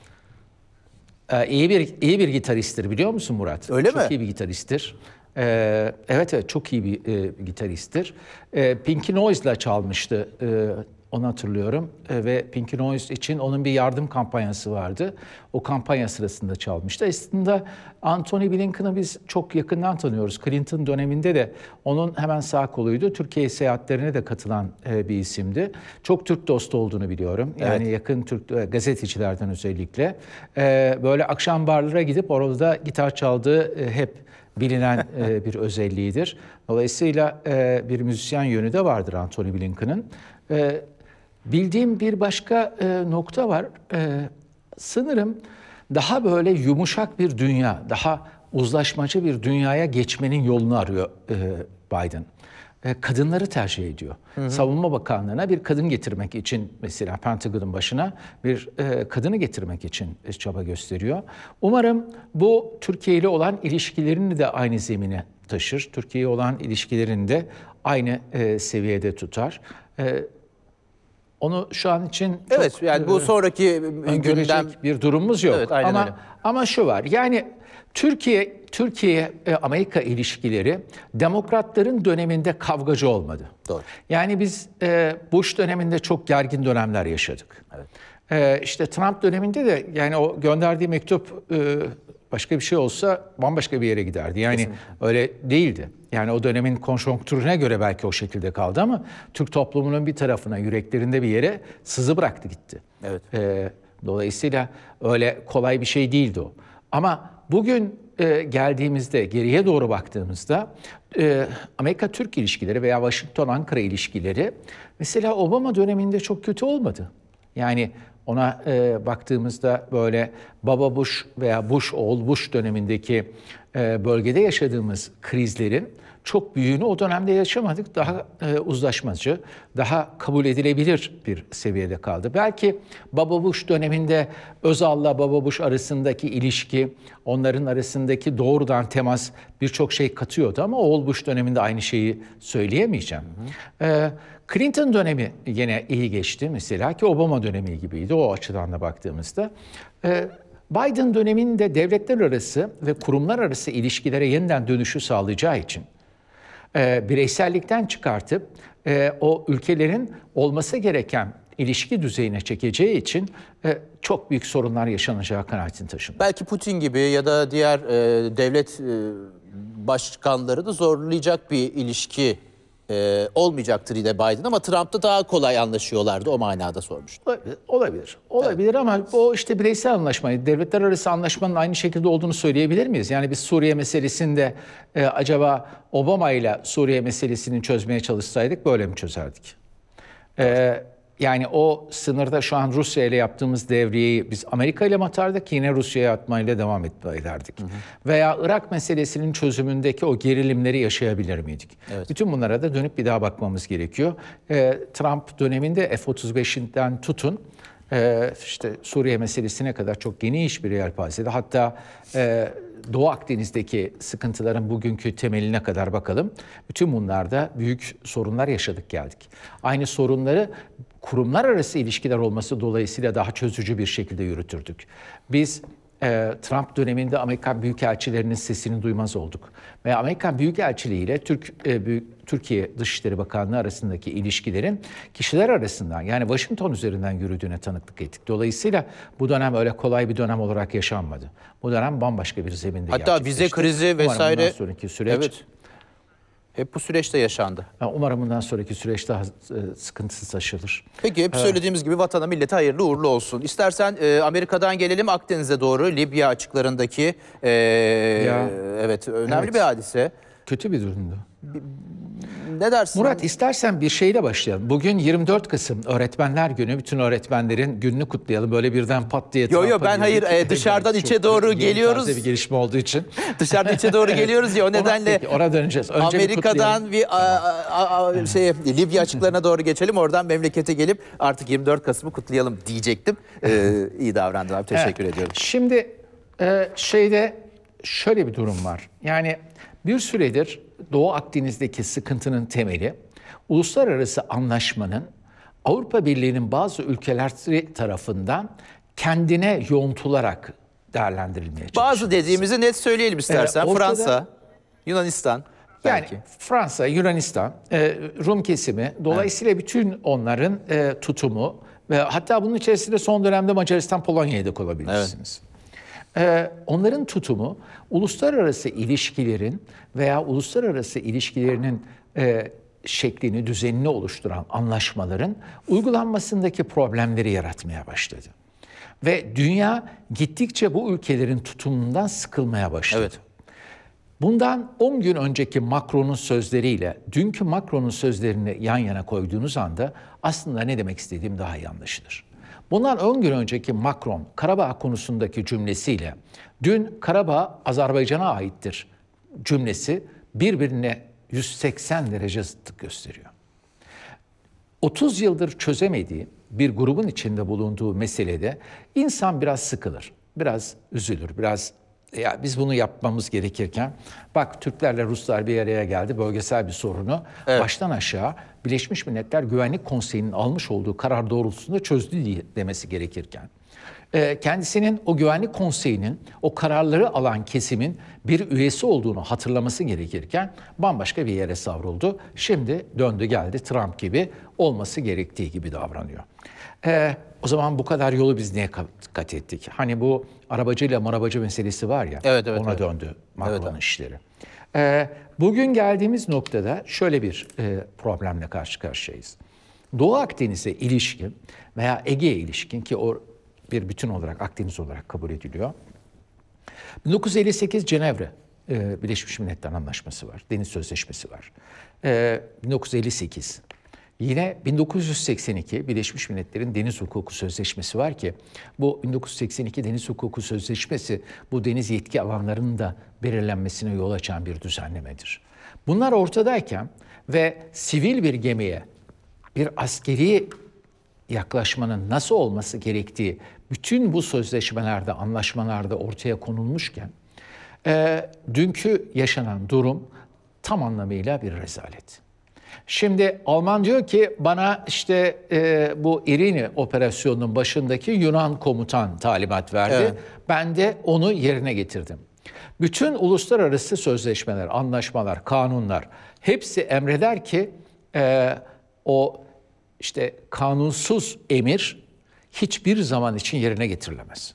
Ee, iyi bir iyi bir gitaristtir biliyor musun Murat? Öyle Çok mi? iyi bir gitaristtir. Ee, evet evet çok iyi bir e, gitaristtir. E, ee, Pinky Noise'la çalmıştı e, onu hatırlıyorum e, ve Pinky Noise için onun bir yardım kampanyası vardı. O kampanya sırasında çalmıştı. Aslında Anthony Blinken'ı biz çok yakından tanıyoruz. Clinton döneminde de onun hemen sağ koluydu. Türkiye seyahatlerine de katılan e, bir isimdi. Çok Türk dostu olduğunu biliyorum. Yani evet. yakın Türk e, gazetecilerden özellikle. E, böyle akşam barlara gidip orada gitar çaldığı e, hep bilinen e, bir özelliğidir. Dolayısıyla e, bir müzisyen yönü de vardır Anthony Blinken'ın. E, Bildiğim bir başka e, nokta var. E, sanırım daha böyle yumuşak bir dünya, daha uzlaşmacı bir dünyaya geçmenin yolunu arıyor e, Biden. E, kadınları tercih ediyor. Hı hı. Savunma Bakanlığı'na bir kadın getirmek için mesela Pentagon'un başına bir e, kadını getirmek için e, çaba gösteriyor. Umarım bu Türkiye ile olan ilişkilerini de aynı zemine taşır. Türkiye ile olan ilişkilerini de aynı e, seviyede tutar. E, onu şu an için çok, Evet yani bu e, sonraki e, gündem bir durumumuz yok. Evet, aynen ama öyle. ama şu var. Yani Türkiye Türkiye e, Amerika ilişkileri demokratların döneminde kavgacı olmadı. Doğru. Yani biz e, Bush döneminde çok gergin dönemler yaşadık. Evet. E, işte Trump döneminde de yani o gönderdiği mektup e, başka bir şey olsa bambaşka bir yere giderdi. Yani Kesinlikle. öyle değildi yani o dönemin konjonktürüne göre belki o şekilde kaldı ama Türk toplumunun bir tarafına, yüreklerinde bir yere sızı bıraktı gitti. Evet. E, dolayısıyla öyle kolay bir şey değildi o. Ama bugün e, geldiğimizde, geriye doğru baktığımızda e, Amerika-Türk ilişkileri veya Washington-Ankara ilişkileri mesela Obama döneminde çok kötü olmadı. Yani ona e, baktığımızda böyle baba Bush veya Bush oğul Bush dönemindeki e, bölgede yaşadığımız krizlerin çok büyüğünü o dönemde yaşamadık. Daha e, uzlaşmacı, daha kabul edilebilir bir seviyede kaldı. Belki Baba Bush döneminde Özal'la Baba Bush arasındaki ilişki, onların arasındaki doğrudan temas birçok şey katıyordu ama Oğul Bush döneminde aynı şeyi söyleyemeyeceğim. E, Clinton dönemi yine iyi geçti mesela ki Obama dönemi gibiydi o açıdan da baktığımızda. E, Biden döneminde devletler arası ve kurumlar arası ilişkilere yeniden dönüşü sağlayacağı için e, bireysellikten çıkartıp e, o ülkelerin olması gereken ilişki düzeyine çekeceği için e, çok büyük sorunlar yaşanacağı kanaatini taşındı. Belki Putin gibi ya da diğer e, devlet e, başkanları da zorlayacak bir ilişki e, olmayacaktır yine Biden ama Trump'ta daha kolay anlaşıyorlardı o manada sormuştu Olabilir. Olabilir evet. ama o işte bireysel anlaşmayı, devletler arası anlaşmanın aynı şekilde olduğunu söyleyebilir miyiz? Yani biz Suriye meselesinde e, acaba Obama ile Suriye meselesini çözmeye çalışsaydık böyle mi çözerdik? Evet. Yani o sınırda şu an Rusya ile yaptığımız devriyeyi biz Amerika ile mi atardık yine Rusya'ya atmayla devam ederdik. Hı hı. Veya Irak meselesinin çözümündeki o gerilimleri yaşayabilir miydik? Evet. Bütün bunlara da dönüp bir daha bakmamız gerekiyor. Ee, Trump döneminde F-35'inden tutun e, işte Suriye meselesine kadar çok geniş bir yelpazede hatta e, Doğu Akdeniz'deki sıkıntıların bugünkü temeline kadar bakalım. Bütün bunlarda büyük sorunlar yaşadık geldik. Aynı sorunları kurumlar arası ilişkiler olması dolayısıyla daha çözücü bir şekilde yürütürdük. Biz e, Trump döneminde Amerika Büyükelçilerinin sesini duymaz olduk. Ve Amerikan Büyükelçiliği ile Türk e, büyük, Türkiye Dışişleri Bakanlığı arasındaki ilişkilerin kişiler arasından yani Washington üzerinden yürüdüğüne tanıklık ettik. Dolayısıyla bu dönem öyle kolay bir dönem olarak yaşanmadı. Bu dönem bambaşka bir zeminde Hatta vize krizi vesaire. Umarım sonraki süreç evet. Hep bu süreçte yaşandı. Umarım bundan sonraki süreç daha e, sıkıntısız aşılır. Peki hep söylediğimiz gibi vatana millete hayırlı uğurlu olsun. İstersen e, Amerika'dan gelelim Akdeniz'e doğru Libya açıklarındaki e, ya, evet önemli evet. bir hadise. Kötü bir durumdu. Ne dersin? Murat istersen bir şeyle başlayalım. Bugün 24 Kasım Öğretmenler Günü. Bütün öğretmenlerin gününü kutlayalım. Böyle birden pat diye. Yok yok ben hayır e, dışarıdan içe doğru geliyoruz. bir gelişme olduğu için. dışarıdan içe doğru geliyoruz ya o nedenle. Ona, peki, ona döneceğiz. Önce Amerika'dan bir, bir a, a, a, şey Libya açıklarına doğru geçelim. Oradan memlekete gelip artık 24 Kasım'ı kutlayalım diyecektim. Ee, iyi davrandın abi teşekkür evet. ediyorum. Şimdi e, şeyde şöyle bir durum var. Yani bir süredir Doğu Akdeniz'deki sıkıntının temeli uluslararası anlaşmanın Avrupa Birliği'nin bazı ülkeler tarafından kendine yontularak değerlendirilmeye çalışıyor. Bazı dediğimizi net söyleyelim istersen. Ee, ortada, Fransa, Yunanistan. Belki. Yani Fransa, Yunanistan, e, Rum kesimi, dolayısıyla evet. bütün onların e, tutumu ve hatta bunun içerisinde son dönemde Macaristan, Polonya'yı da koyabilirsiniz. Evet. Ee, onların tutumu uluslararası ilişkilerin veya uluslararası ilişkilerinin e, şeklini, düzenini oluşturan anlaşmaların uygulanmasındaki problemleri yaratmaya başladı. Ve dünya gittikçe bu ülkelerin tutumundan sıkılmaya başladı. Evet. Bundan 10 gün önceki Macron'un sözleriyle dünkü Macron'un sözlerini yan yana koyduğunuz anda aslında ne demek istediğim daha iyi anlaşılır. Bundan 10 gün önceki Macron Karabağ konusundaki cümlesiyle dün Karabağ Azerbaycan'a aittir cümlesi birbirine 180 derece zıtlık gösteriyor. 30 yıldır çözemediği bir grubun içinde bulunduğu meselede insan biraz sıkılır, biraz üzülür, biraz ya biz bunu yapmamız gerekirken bak Türklerle Ruslar bir araya geldi bölgesel bir sorunu evet. baştan aşağı Birleşmiş Milletler Güvenlik Konseyi'nin almış olduğu karar doğrultusunda çözdü demesi gerekirken e, kendisinin o güvenlik konseyinin o kararları alan kesimin bir üyesi olduğunu hatırlaması gerekirken bambaşka bir yere savruldu. Şimdi döndü geldi Trump gibi olması gerektiği gibi davranıyor. E, o zaman bu kadar yolu biz niye kat ettik? Hani bu arabacıyla marabacı meselesi var ya, evet, evet, ona evet. döndü Macron'un evet, işleri. E, bugün geldiğimiz noktada şöyle bir e, problemle karşı karşıyayız. Doğu Akdeniz'e ilişkin veya Ege'ye ilişkin ki o bir bütün olarak Akdeniz olarak kabul ediliyor. 1958 Cenevre e, Birleşmiş Milletler Anlaşması var, Deniz Sözleşmesi var. 1958 e, Yine 1982 Birleşmiş Milletler'in Deniz Hukuku Sözleşmesi var ki bu 1982 Deniz Hukuku Sözleşmesi bu deniz yetki alanlarının da belirlenmesine yol açan bir düzenlemedir. Bunlar ortadayken ve sivil bir gemiye bir askeri yaklaşmanın nasıl olması gerektiği bütün bu sözleşmelerde, anlaşmalarda ortaya konulmuşken e, dünkü yaşanan durum tam anlamıyla bir rezalet. Şimdi Alman diyor ki bana işte e, bu irini operasyonunun başındaki Yunan komutan talimat verdi. Evet. Ben de onu yerine getirdim. Bütün uluslararası sözleşmeler, anlaşmalar, kanunlar hepsi emreder ki e, o işte kanunsuz emir hiçbir zaman için yerine getirilemez.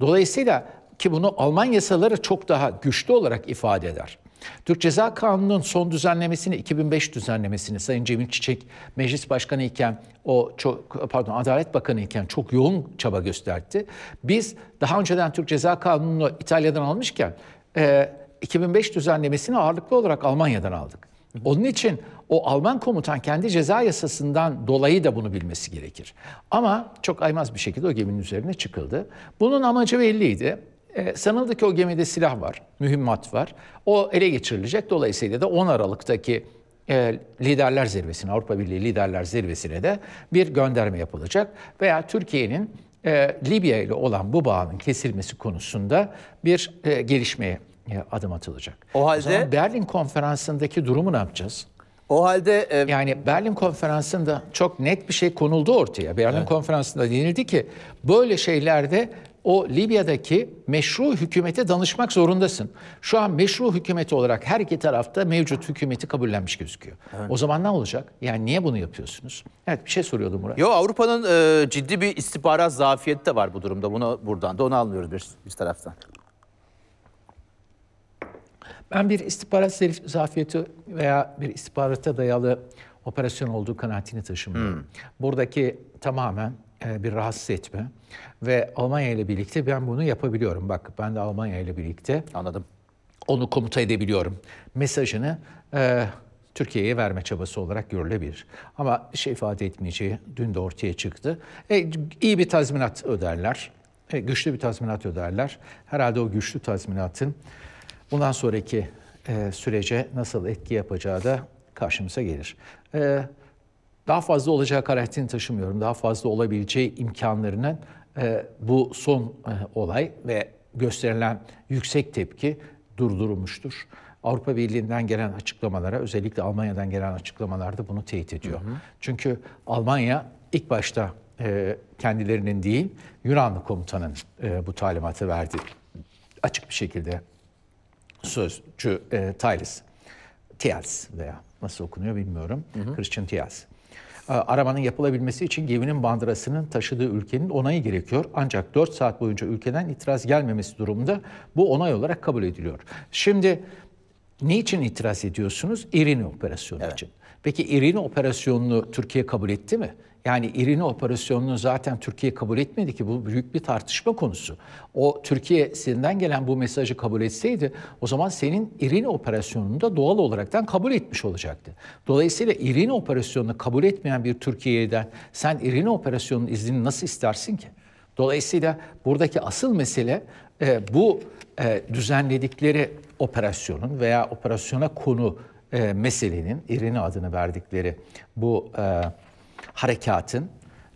Dolayısıyla ki bunu Alman yasaları çok daha güçlü olarak ifade eder. Türk Ceza Kanunu'nun son düzenlemesini 2005 düzenlemesini Sayın Cemil Çiçek Meclis Başkanı iken o çok pardon Adalet Bakanı iken çok yoğun çaba gösterdi. Biz daha önceden Türk Ceza Kanunu'nu İtalya'dan almışken e, 2005 düzenlemesini ağırlıklı olarak Almanya'dan aldık. Onun için o Alman komutan kendi ceza yasasından dolayı da bunu bilmesi gerekir. Ama çok aymaz bir şekilde o geminin üzerine çıkıldı. Bunun amacı belliydi. E, sanıldı ki o gemide silah var, mühimmat var. O ele geçirilecek. Dolayısıyla da 10 Aralık'taki e, liderler zirvesine, Avrupa Birliği liderler zirvesine de bir gönderme yapılacak. Veya Türkiye'nin e, Libya ile olan bu bağının kesilmesi konusunda bir e, gelişmeye e, adım atılacak. O halde o Berlin konferansındaki durumu ne yapacağız? O halde e, yani Berlin konferansında çok net bir şey konuldu ortaya. Berlin evet. konferansında denildi ki böyle şeylerde o Libya'daki meşru hükümete danışmak zorundasın. Şu an meşru hükümeti olarak her iki tarafta mevcut hükümeti kabullenmiş gözüküyor. Evet. O zaman ne olacak? Yani niye bunu yapıyorsunuz? Evet bir şey soruyordum Murat. Yo Avrupa'nın e, ciddi bir istihbarat zafiyeti de var bu durumda. Bunu buradan da onu anlıyoruz bir, bir taraftan. Ben bir istihbarat zafiyeti veya bir istihbarata dayalı operasyon olduğu kanaatini taşımıyorum. Hmm. Buradaki tamamen e, bir rahatsız etme. Ve Almanya ile birlikte ben bunu yapabiliyorum. Bak ben de Almanya ile birlikte anladım. Onu komuta edebiliyorum. Mesajını e, Türkiye'ye verme çabası olarak görülebilir. Ama şey ifade etmeyeceği dün de ortaya çıktı. E, iyi bir tazminat öderler. E, güçlü bir tazminat öderler. Herhalde o güçlü tazminatın bundan sonraki e, sürece nasıl etki yapacağı da karşımıza gelir. E, daha fazla olacağı karakterini taşımıyorum. Daha fazla olabileceği imkanlarının e, bu son e, olay ve gösterilen yüksek tepki durdurulmuştur. Avrupa Birliği'nden gelen açıklamalara, özellikle Almanya'dan gelen açıklamalarda bunu teyit ediyor. Hı hı. Çünkü Almanya ilk başta e, kendilerinin değil, Yunanlı komutanın e, bu talimatı verdi. Açık bir şekilde sözcü e, Thales, Tiels veya nasıl okunuyor bilmiyorum, hı hı. Christian Tiels. E, aramanın yapılabilmesi için geminin bandırasının taşıdığı ülkenin onayı gerekiyor. Ancak 4 saat boyunca ülkeden itiraz gelmemesi durumunda bu onay olarak kabul ediliyor. Şimdi niçin itiraz ediyorsunuz? İrini operasyonu evet. için. Peki İrini operasyonunu Türkiye kabul etti mi? Yani İrini operasyonunu zaten Türkiye kabul etmedi ki bu büyük bir tartışma konusu. O Türkiye senden gelen bu mesajı kabul etseydi o zaman senin İrini operasyonunu da doğal olaraktan kabul etmiş olacaktı. Dolayısıyla İrini operasyonunu kabul etmeyen bir Türkiye'den sen İrini operasyonunun iznini nasıl istersin ki? Dolayısıyla buradaki asıl mesele e, bu e, düzenledikleri operasyonun veya operasyona konu e, meselenin İrini adını verdikleri bu e, harekatın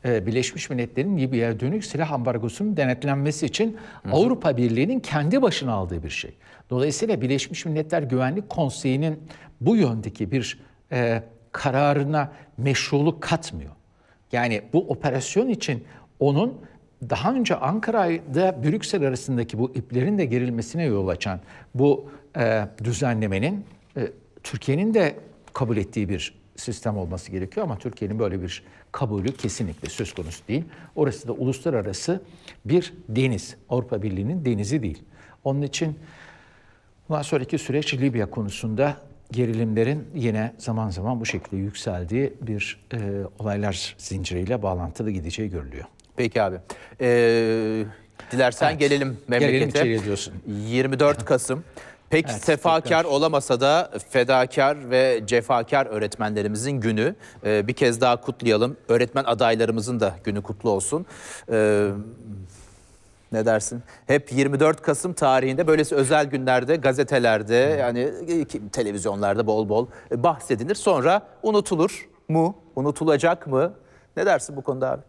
e, Birleşmiş Milletler'in Libya'ya dönük silah ambargosunun denetlenmesi için hı hı. Avrupa Birliği'nin kendi başına aldığı bir şey. Dolayısıyla Birleşmiş Milletler Güvenlik Konseyi'nin bu yöndeki bir e, kararına meşruluk katmıyor. Yani bu operasyon için onun daha önce Ankara'da Brüksel arasındaki bu iplerin de gerilmesine yol açan bu e, düzenlemenin e, Türkiye'nin de kabul ettiği bir sistem olması gerekiyor ama Türkiye'nin böyle bir kabulü kesinlikle söz konusu değil. Orası da uluslararası bir deniz. Avrupa Birliği'nin denizi değil. Onun için bundan sonraki süreç Libya konusunda gerilimlerin yine zaman zaman bu şekilde yükseldiği bir e, olaylar zinciriyle bağlantılı gideceği görülüyor. Peki abi. Ee, dilersen evet. gelelim memlekete. Gelelim içeriye diyorsun. 24 Kasım. Pek evet, sefakar tekrar. olamasa da fedakar ve cefakar öğretmenlerimizin günü e, bir kez daha kutlayalım. Öğretmen adaylarımızın da günü kutlu olsun. E, ne dersin? Hep 24 Kasım tarihinde böylesi özel günlerde gazetelerde hmm. yani e, televizyonlarda bol bol e, bahsedilir. Sonra unutulur mu? Unutulacak mı? Ne dersin bu konuda abi?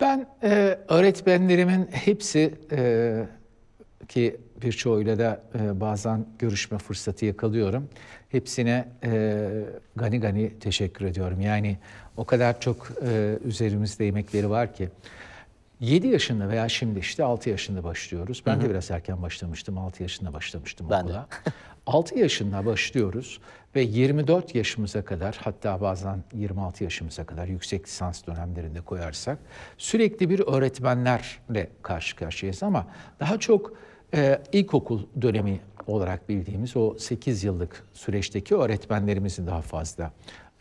Ben e, öğretmenlerimin hepsi e, ki birçoğuyla da e, bazen görüşme fırsatı yakalıyorum. Hepsine e, gani gani teşekkür ediyorum. Yani o kadar çok e, üzerimizde emekleri var ki. 7 yaşında veya şimdi işte 6 yaşında başlıyoruz. Ben Hı-hı. de biraz erken başlamıştım. 6 yaşında başlamıştım ben okula. De. 6 yaşında başlıyoruz ve 24 yaşımıza kadar hatta bazen 26 yaşımıza kadar yüksek lisans dönemlerinde koyarsak sürekli bir öğretmenlerle karşı karşıyayız ama daha çok e, ilkokul dönemi olarak bildiğimiz o 8 yıllık süreçteki öğretmenlerimizi daha fazla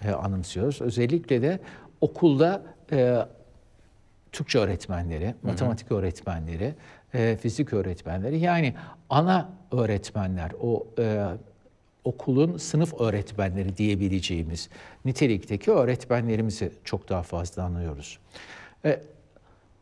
e, anımsıyoruz. Özellikle de okulda e, Türkçe öğretmenleri, hı hı. matematik öğretmenleri, e, fizik öğretmenleri yani ana öğretmenler o e, okulun sınıf öğretmenleri diyebileceğimiz nitelikteki öğretmenlerimizi çok daha fazla anlıyoruz. E,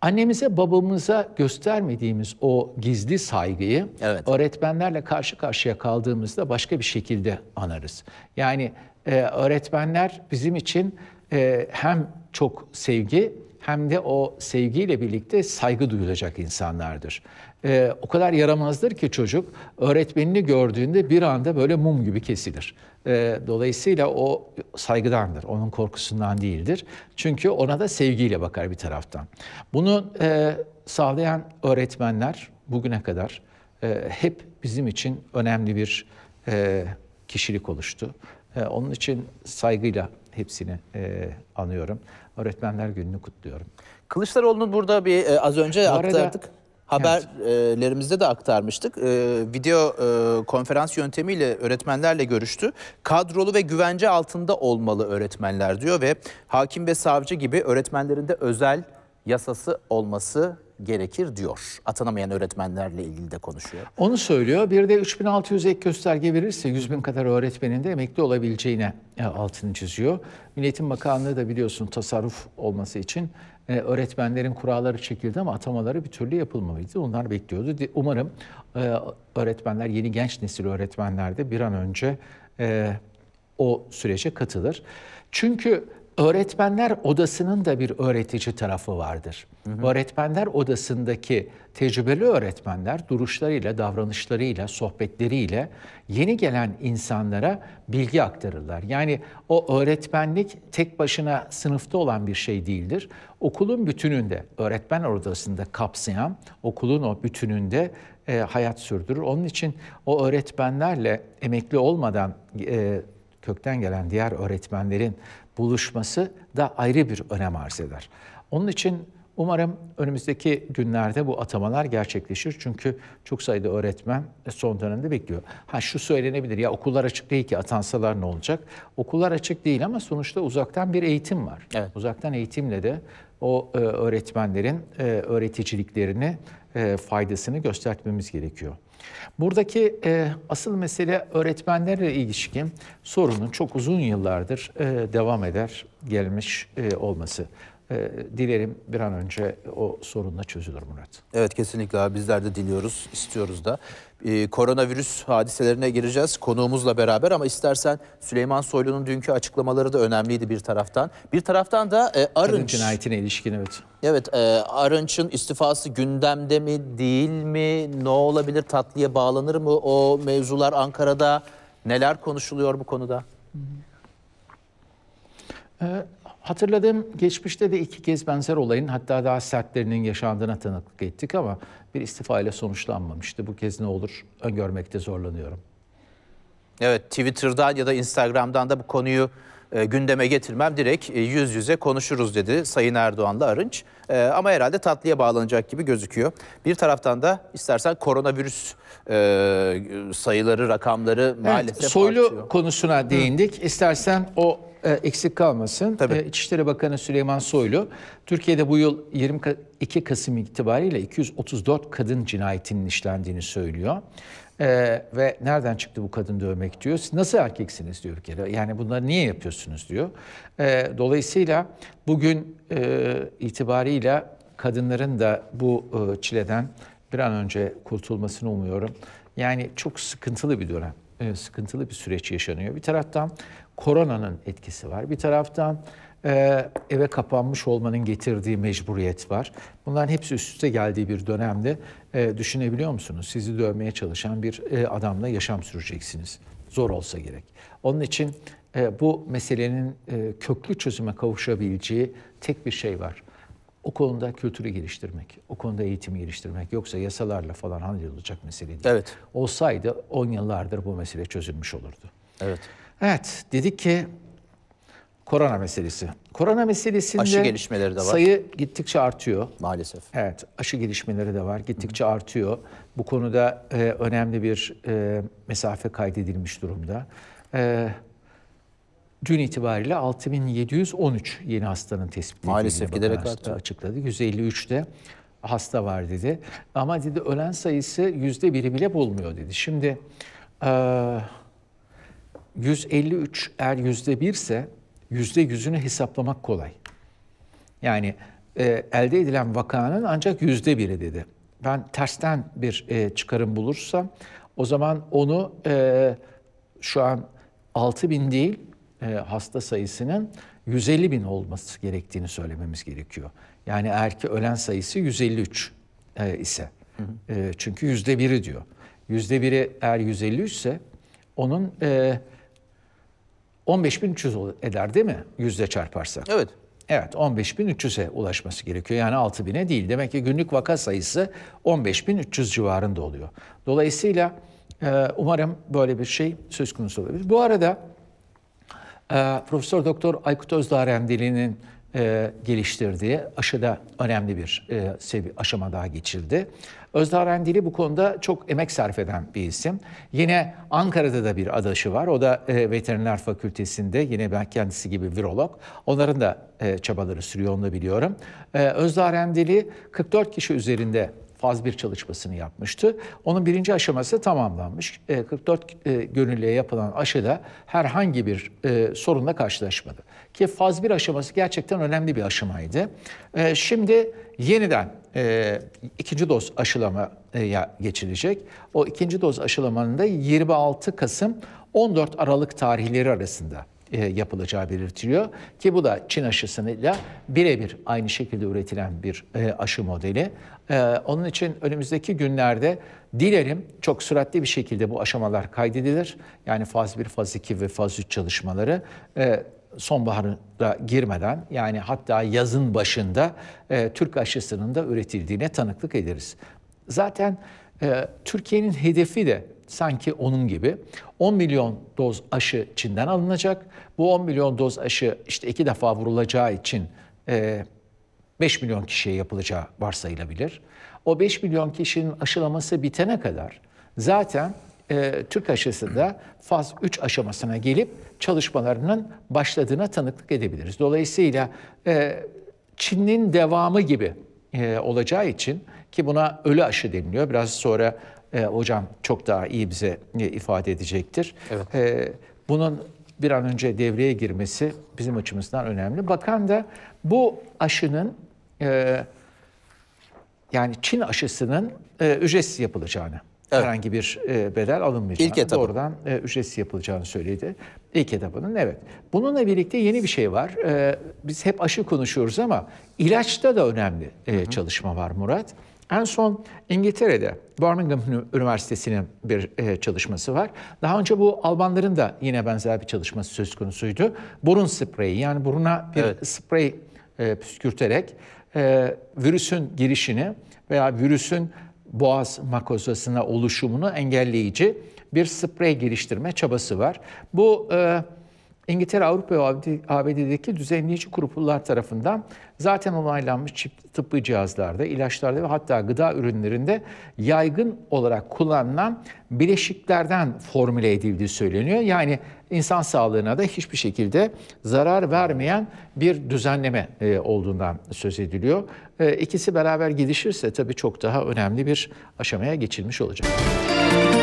annemize babamıza göstermediğimiz o gizli saygıyı evet. öğretmenlerle karşı karşıya kaldığımızda başka bir şekilde anarız. Yani e, öğretmenler bizim için e, hem çok sevgi hem de o sevgiyle birlikte saygı duyulacak insanlardır e, o kadar yaramazdır ki çocuk öğretmenini gördüğünde bir anda böyle mum gibi kesilir. E, dolayısıyla o saygıdandır, onun korkusundan değildir. Çünkü ona da sevgiyle bakar bir taraftan. Bunu e, sağlayan öğretmenler bugüne kadar e, hep bizim için önemli bir e, kişilik oluştu. E, onun için saygıyla hepsini e, anıyorum. Öğretmenler Günü'nü kutluyorum. Kılıçdaroğlu'nun burada bir e, az önce Bu aktardık. Arada, haberlerimizde de aktarmıştık. Ee, video e, konferans yöntemiyle öğretmenlerle görüştü. Kadrolu ve güvence altında olmalı öğretmenler diyor ve hakim ve savcı gibi öğretmenlerin de özel yasası olması gerekir diyor. Atanamayan öğretmenlerle ilgili de konuşuyor. Onu söylüyor. Bir de 3600 ek gösterge verirse 100 bin kadar öğretmenin de emekli olabileceğine e, altını çiziyor. Milletin Bakanlığı da biliyorsun tasarruf olması için e, öğretmenlerin kuralları çekildi ama atamaları bir türlü yapılmamıştı. Onlar bekliyordu. Umarım e, öğretmenler, yeni genç nesil öğretmenler de bir an önce e, o sürece katılır. Çünkü Öğretmenler odasının da bir öğretici tarafı vardır. Hı hı. Öğretmenler odasındaki tecrübeli öğretmenler duruşlarıyla, davranışlarıyla, sohbetleriyle yeni gelen insanlara bilgi aktarırlar. Yani o öğretmenlik tek başına sınıfta olan bir şey değildir. Okulun bütününde, öğretmen odasında kapsayan okulun o bütününde e, hayat sürdürür. Onun için o öğretmenlerle emekli olmadan e, kökten gelen diğer öğretmenlerin buluşması da ayrı bir önem arz eder. Onun için umarım önümüzdeki günlerde bu atamalar gerçekleşir. Çünkü çok sayıda öğretmen son dönemde bekliyor. Ha şu söylenebilir ya okullar açık değil ki atansalar ne olacak? Okullar açık değil ama sonuçta uzaktan bir eğitim var. Evet. Uzaktan eğitimle de o e, öğretmenlerin e, öğreticiliklerini e, faydasını göstermemiz gerekiyor. Buradaki e, asıl mesele öğretmenlerle ilişkin sorunun çok uzun yıllardır e, devam eder gelmiş e, olması. E, dilerim bir an önce o sorunla çözülür Murat. Evet kesinlikle abi bizler de diliyoruz, istiyoruz da e, koronavirüs hadiselerine gireceğiz konuğumuzla beraber ama istersen Süleyman Soylu'nun dünkü açıklamaları da önemliydi bir taraftan. Bir taraftan da e, Arınç. Kadın cinayetine ilişkin evet. Evet e, Arınç'ın istifası gündemde mi değil mi ne olabilir tatlıya bağlanır mı o mevzular Ankara'da neler konuşuluyor bu konuda? Ee, hatırladığım geçmişte de iki kez benzer olayın hatta daha sertlerinin yaşandığına tanıklık ettik ama bir istifa ile sonuçlanmamıştı. Bu kez ne olur öngörmekte zorlanıyorum. Evet Twitter'dan ya da Instagram'dan da bu konuyu e, gündeme getirmem direkt e, yüz yüze konuşuruz dedi Sayın Erdoğan'la Arınç. E, ama herhalde tatlıya bağlanacak gibi gözüküyor. Bir taraftan da istersen koronavirüs e, sayıları, rakamları maalesef evet, Soylu artıyor. konusuna değindik. Hı. İstersen o e, eksik kalmasın. E, Tabii. İçişleri Bakanı Süleyman Soylu, Türkiye'de bu yıl 22 Kasım itibariyle 234 kadın cinayetinin işlendiğini söylüyor. Ee, ve nereden çıktı bu kadın dövmek diyor. Siz nasıl erkeksiniz diyor bir kere. Yani bunları niye yapıyorsunuz diyor. Ee, dolayısıyla bugün e, itibariyle kadınların da bu e, çileden bir an önce kurtulmasını umuyorum. Yani çok sıkıntılı bir dönem, e, sıkıntılı bir süreç yaşanıyor. Bir taraftan koronanın etkisi var. Bir taraftan e, eve kapanmış olmanın getirdiği mecburiyet var. Bunların hepsi üst üste geldiği bir dönemde e, düşünebiliyor musunuz? Sizi dövmeye çalışan bir e, adamla yaşam süreceksiniz. Zor olsa gerek. Onun için bu meselenin köklü çözüme kavuşabileceği tek bir şey var. O konuda kültürü geliştirmek, o konuda eğitimi geliştirmek yoksa yasalarla falan hallolacak mesele değil. Evet. Olsaydı 10 yıllardır bu mesele çözülmüş olurdu. Evet. Evet, dedik ki korona meselesi. Korona meselesinde aşı gelişmeleri de var. Sayı gittikçe artıyor maalesef. Evet, aşı gelişmeleri de var. Gittikçe Hı. artıyor. Bu konuda e, önemli bir e, mesafe kaydedilmiş durumda. E, dün itibariyle 6713 yeni hastanın tespit edildiğini maalesef giderek artıyor. açıkladı. 153'te hasta var dedi. Ama dedi ölen sayısı yüzde biri bile bulmuyor dedi. Şimdi eee 153 eğer yüzde birse yüzde yüzünü hesaplamak kolay. Yani e, elde edilen vakanın ancak yüzde biri dedi. Ben tersten bir e, çıkarım bulursam o zaman onu e, şu an 6 bin değil e, hasta sayısının 150 bin olması gerektiğini söylememiz gerekiyor. Yani eğer ki ölen sayısı 153 e, ise hı hı. E, çünkü yüzde biri diyor. Yüzde biri eğer 153 ise onun e, 15.300 eder değil mi? Yüzde çarparsa. Evet. Evet 15.300'e ulaşması gerekiyor. Yani 6.000'e değil. Demek ki günlük vaka sayısı 15.300 civarında oluyor. Dolayısıyla e, umarım böyle bir şey söz konusu olabilir. Bu arada e, Profesör Doktor Aykut Özdağ Rendili'nin e, geliştirdiği aşıda önemli bir e, aşama daha geçildi. Özdağ Rendili bu konuda çok emek sarf eden bir isim. Yine Ankara'da da bir adaşı var. O da e, Veteriner Fakültesi'nde yine ben kendisi gibi virolog. Onların da e, çabaları sürüyor onu da biliyorum. E, Özdağ Rendili 44 kişi üzerinde faz bir çalışmasını yapmıştı. Onun birinci aşaması tamamlanmış. 44 e, e, gönüllüye yapılan aşıda herhangi bir e, sorunla karşılaşmadı. Ki faz bir aşaması gerçekten önemli bir aşamaydı. Şimdi yeniden e, ikinci doz aşılamaya geçilecek. O ikinci doz aşılamanın da 26 Kasım 14 Aralık tarihleri arasında e, yapılacağı belirtiliyor. Ki bu da Çin aşısıyla birebir aynı şekilde üretilen bir e, aşı modeli. E, onun için önümüzdeki günlerde dilerim çok süratli bir şekilde bu aşamalar kaydedilir. Yani faz 1, faz 2 ve faz 3 çalışmaları e, sonbaharda girmeden yani hatta yazın başında e, Türk aşısının da üretildiğine tanıklık ederiz. Zaten e, Türkiye'nin hedefi de sanki onun gibi 10 milyon doz aşı Çin'den alınacak. Bu 10 milyon doz aşı işte iki defa vurulacağı için e, 5 milyon kişiye yapılacağı varsayılabilir. O 5 milyon kişinin aşılaması bitene kadar zaten e, Türk aşısı da faz 3 aşamasına gelip çalışmalarının başladığına tanıklık edebiliriz. Dolayısıyla e, Çin'in devamı gibi e, olacağı için ki buna ölü aşı deniliyor. Biraz sonra e, hocam çok daha iyi bize e, ifade edecektir. Evet. E, bunun bir an önce devreye girmesi bizim açımızdan önemli. Bakan da bu aşının e, yani Çin aşısının e, ücretsiz yapılacağını Evet. Herhangi bir e, bedel alınmayacağını, İlk etabı. doğrudan e, ücretsiz yapılacağını söyledi. İlk etapının evet. Bununla birlikte yeni bir şey var. E, biz hep aşı konuşuyoruz ama ilaçta da önemli e, çalışma var Murat. En son İngiltere'de Birmingham Üniversitesi'nin bir e, çalışması var. Daha önce bu Almanların da yine benzer bir çalışması söz konusuydu. Burun spreyi yani buruna bir evet. sprey e, püskürterek e, virüsün girişini veya virüsün boğaz makozasına oluşumunu engelleyici bir sprey geliştirme çabası var. Bu e, İngiltere Avrupa ve ABD'deki düzenleyici gruplar tarafından zaten onaylanmış çip tıbbi cihazlarda, ilaçlarda ve hatta gıda ürünlerinde yaygın olarak kullanılan bileşiklerden formüle edildiği söyleniyor. Yani insan sağlığına da hiçbir şekilde zarar vermeyen bir düzenleme e, olduğundan söz ediliyor. E, ikisi beraber gidişirse tabii çok daha önemli bir aşamaya geçilmiş olacak. Müzik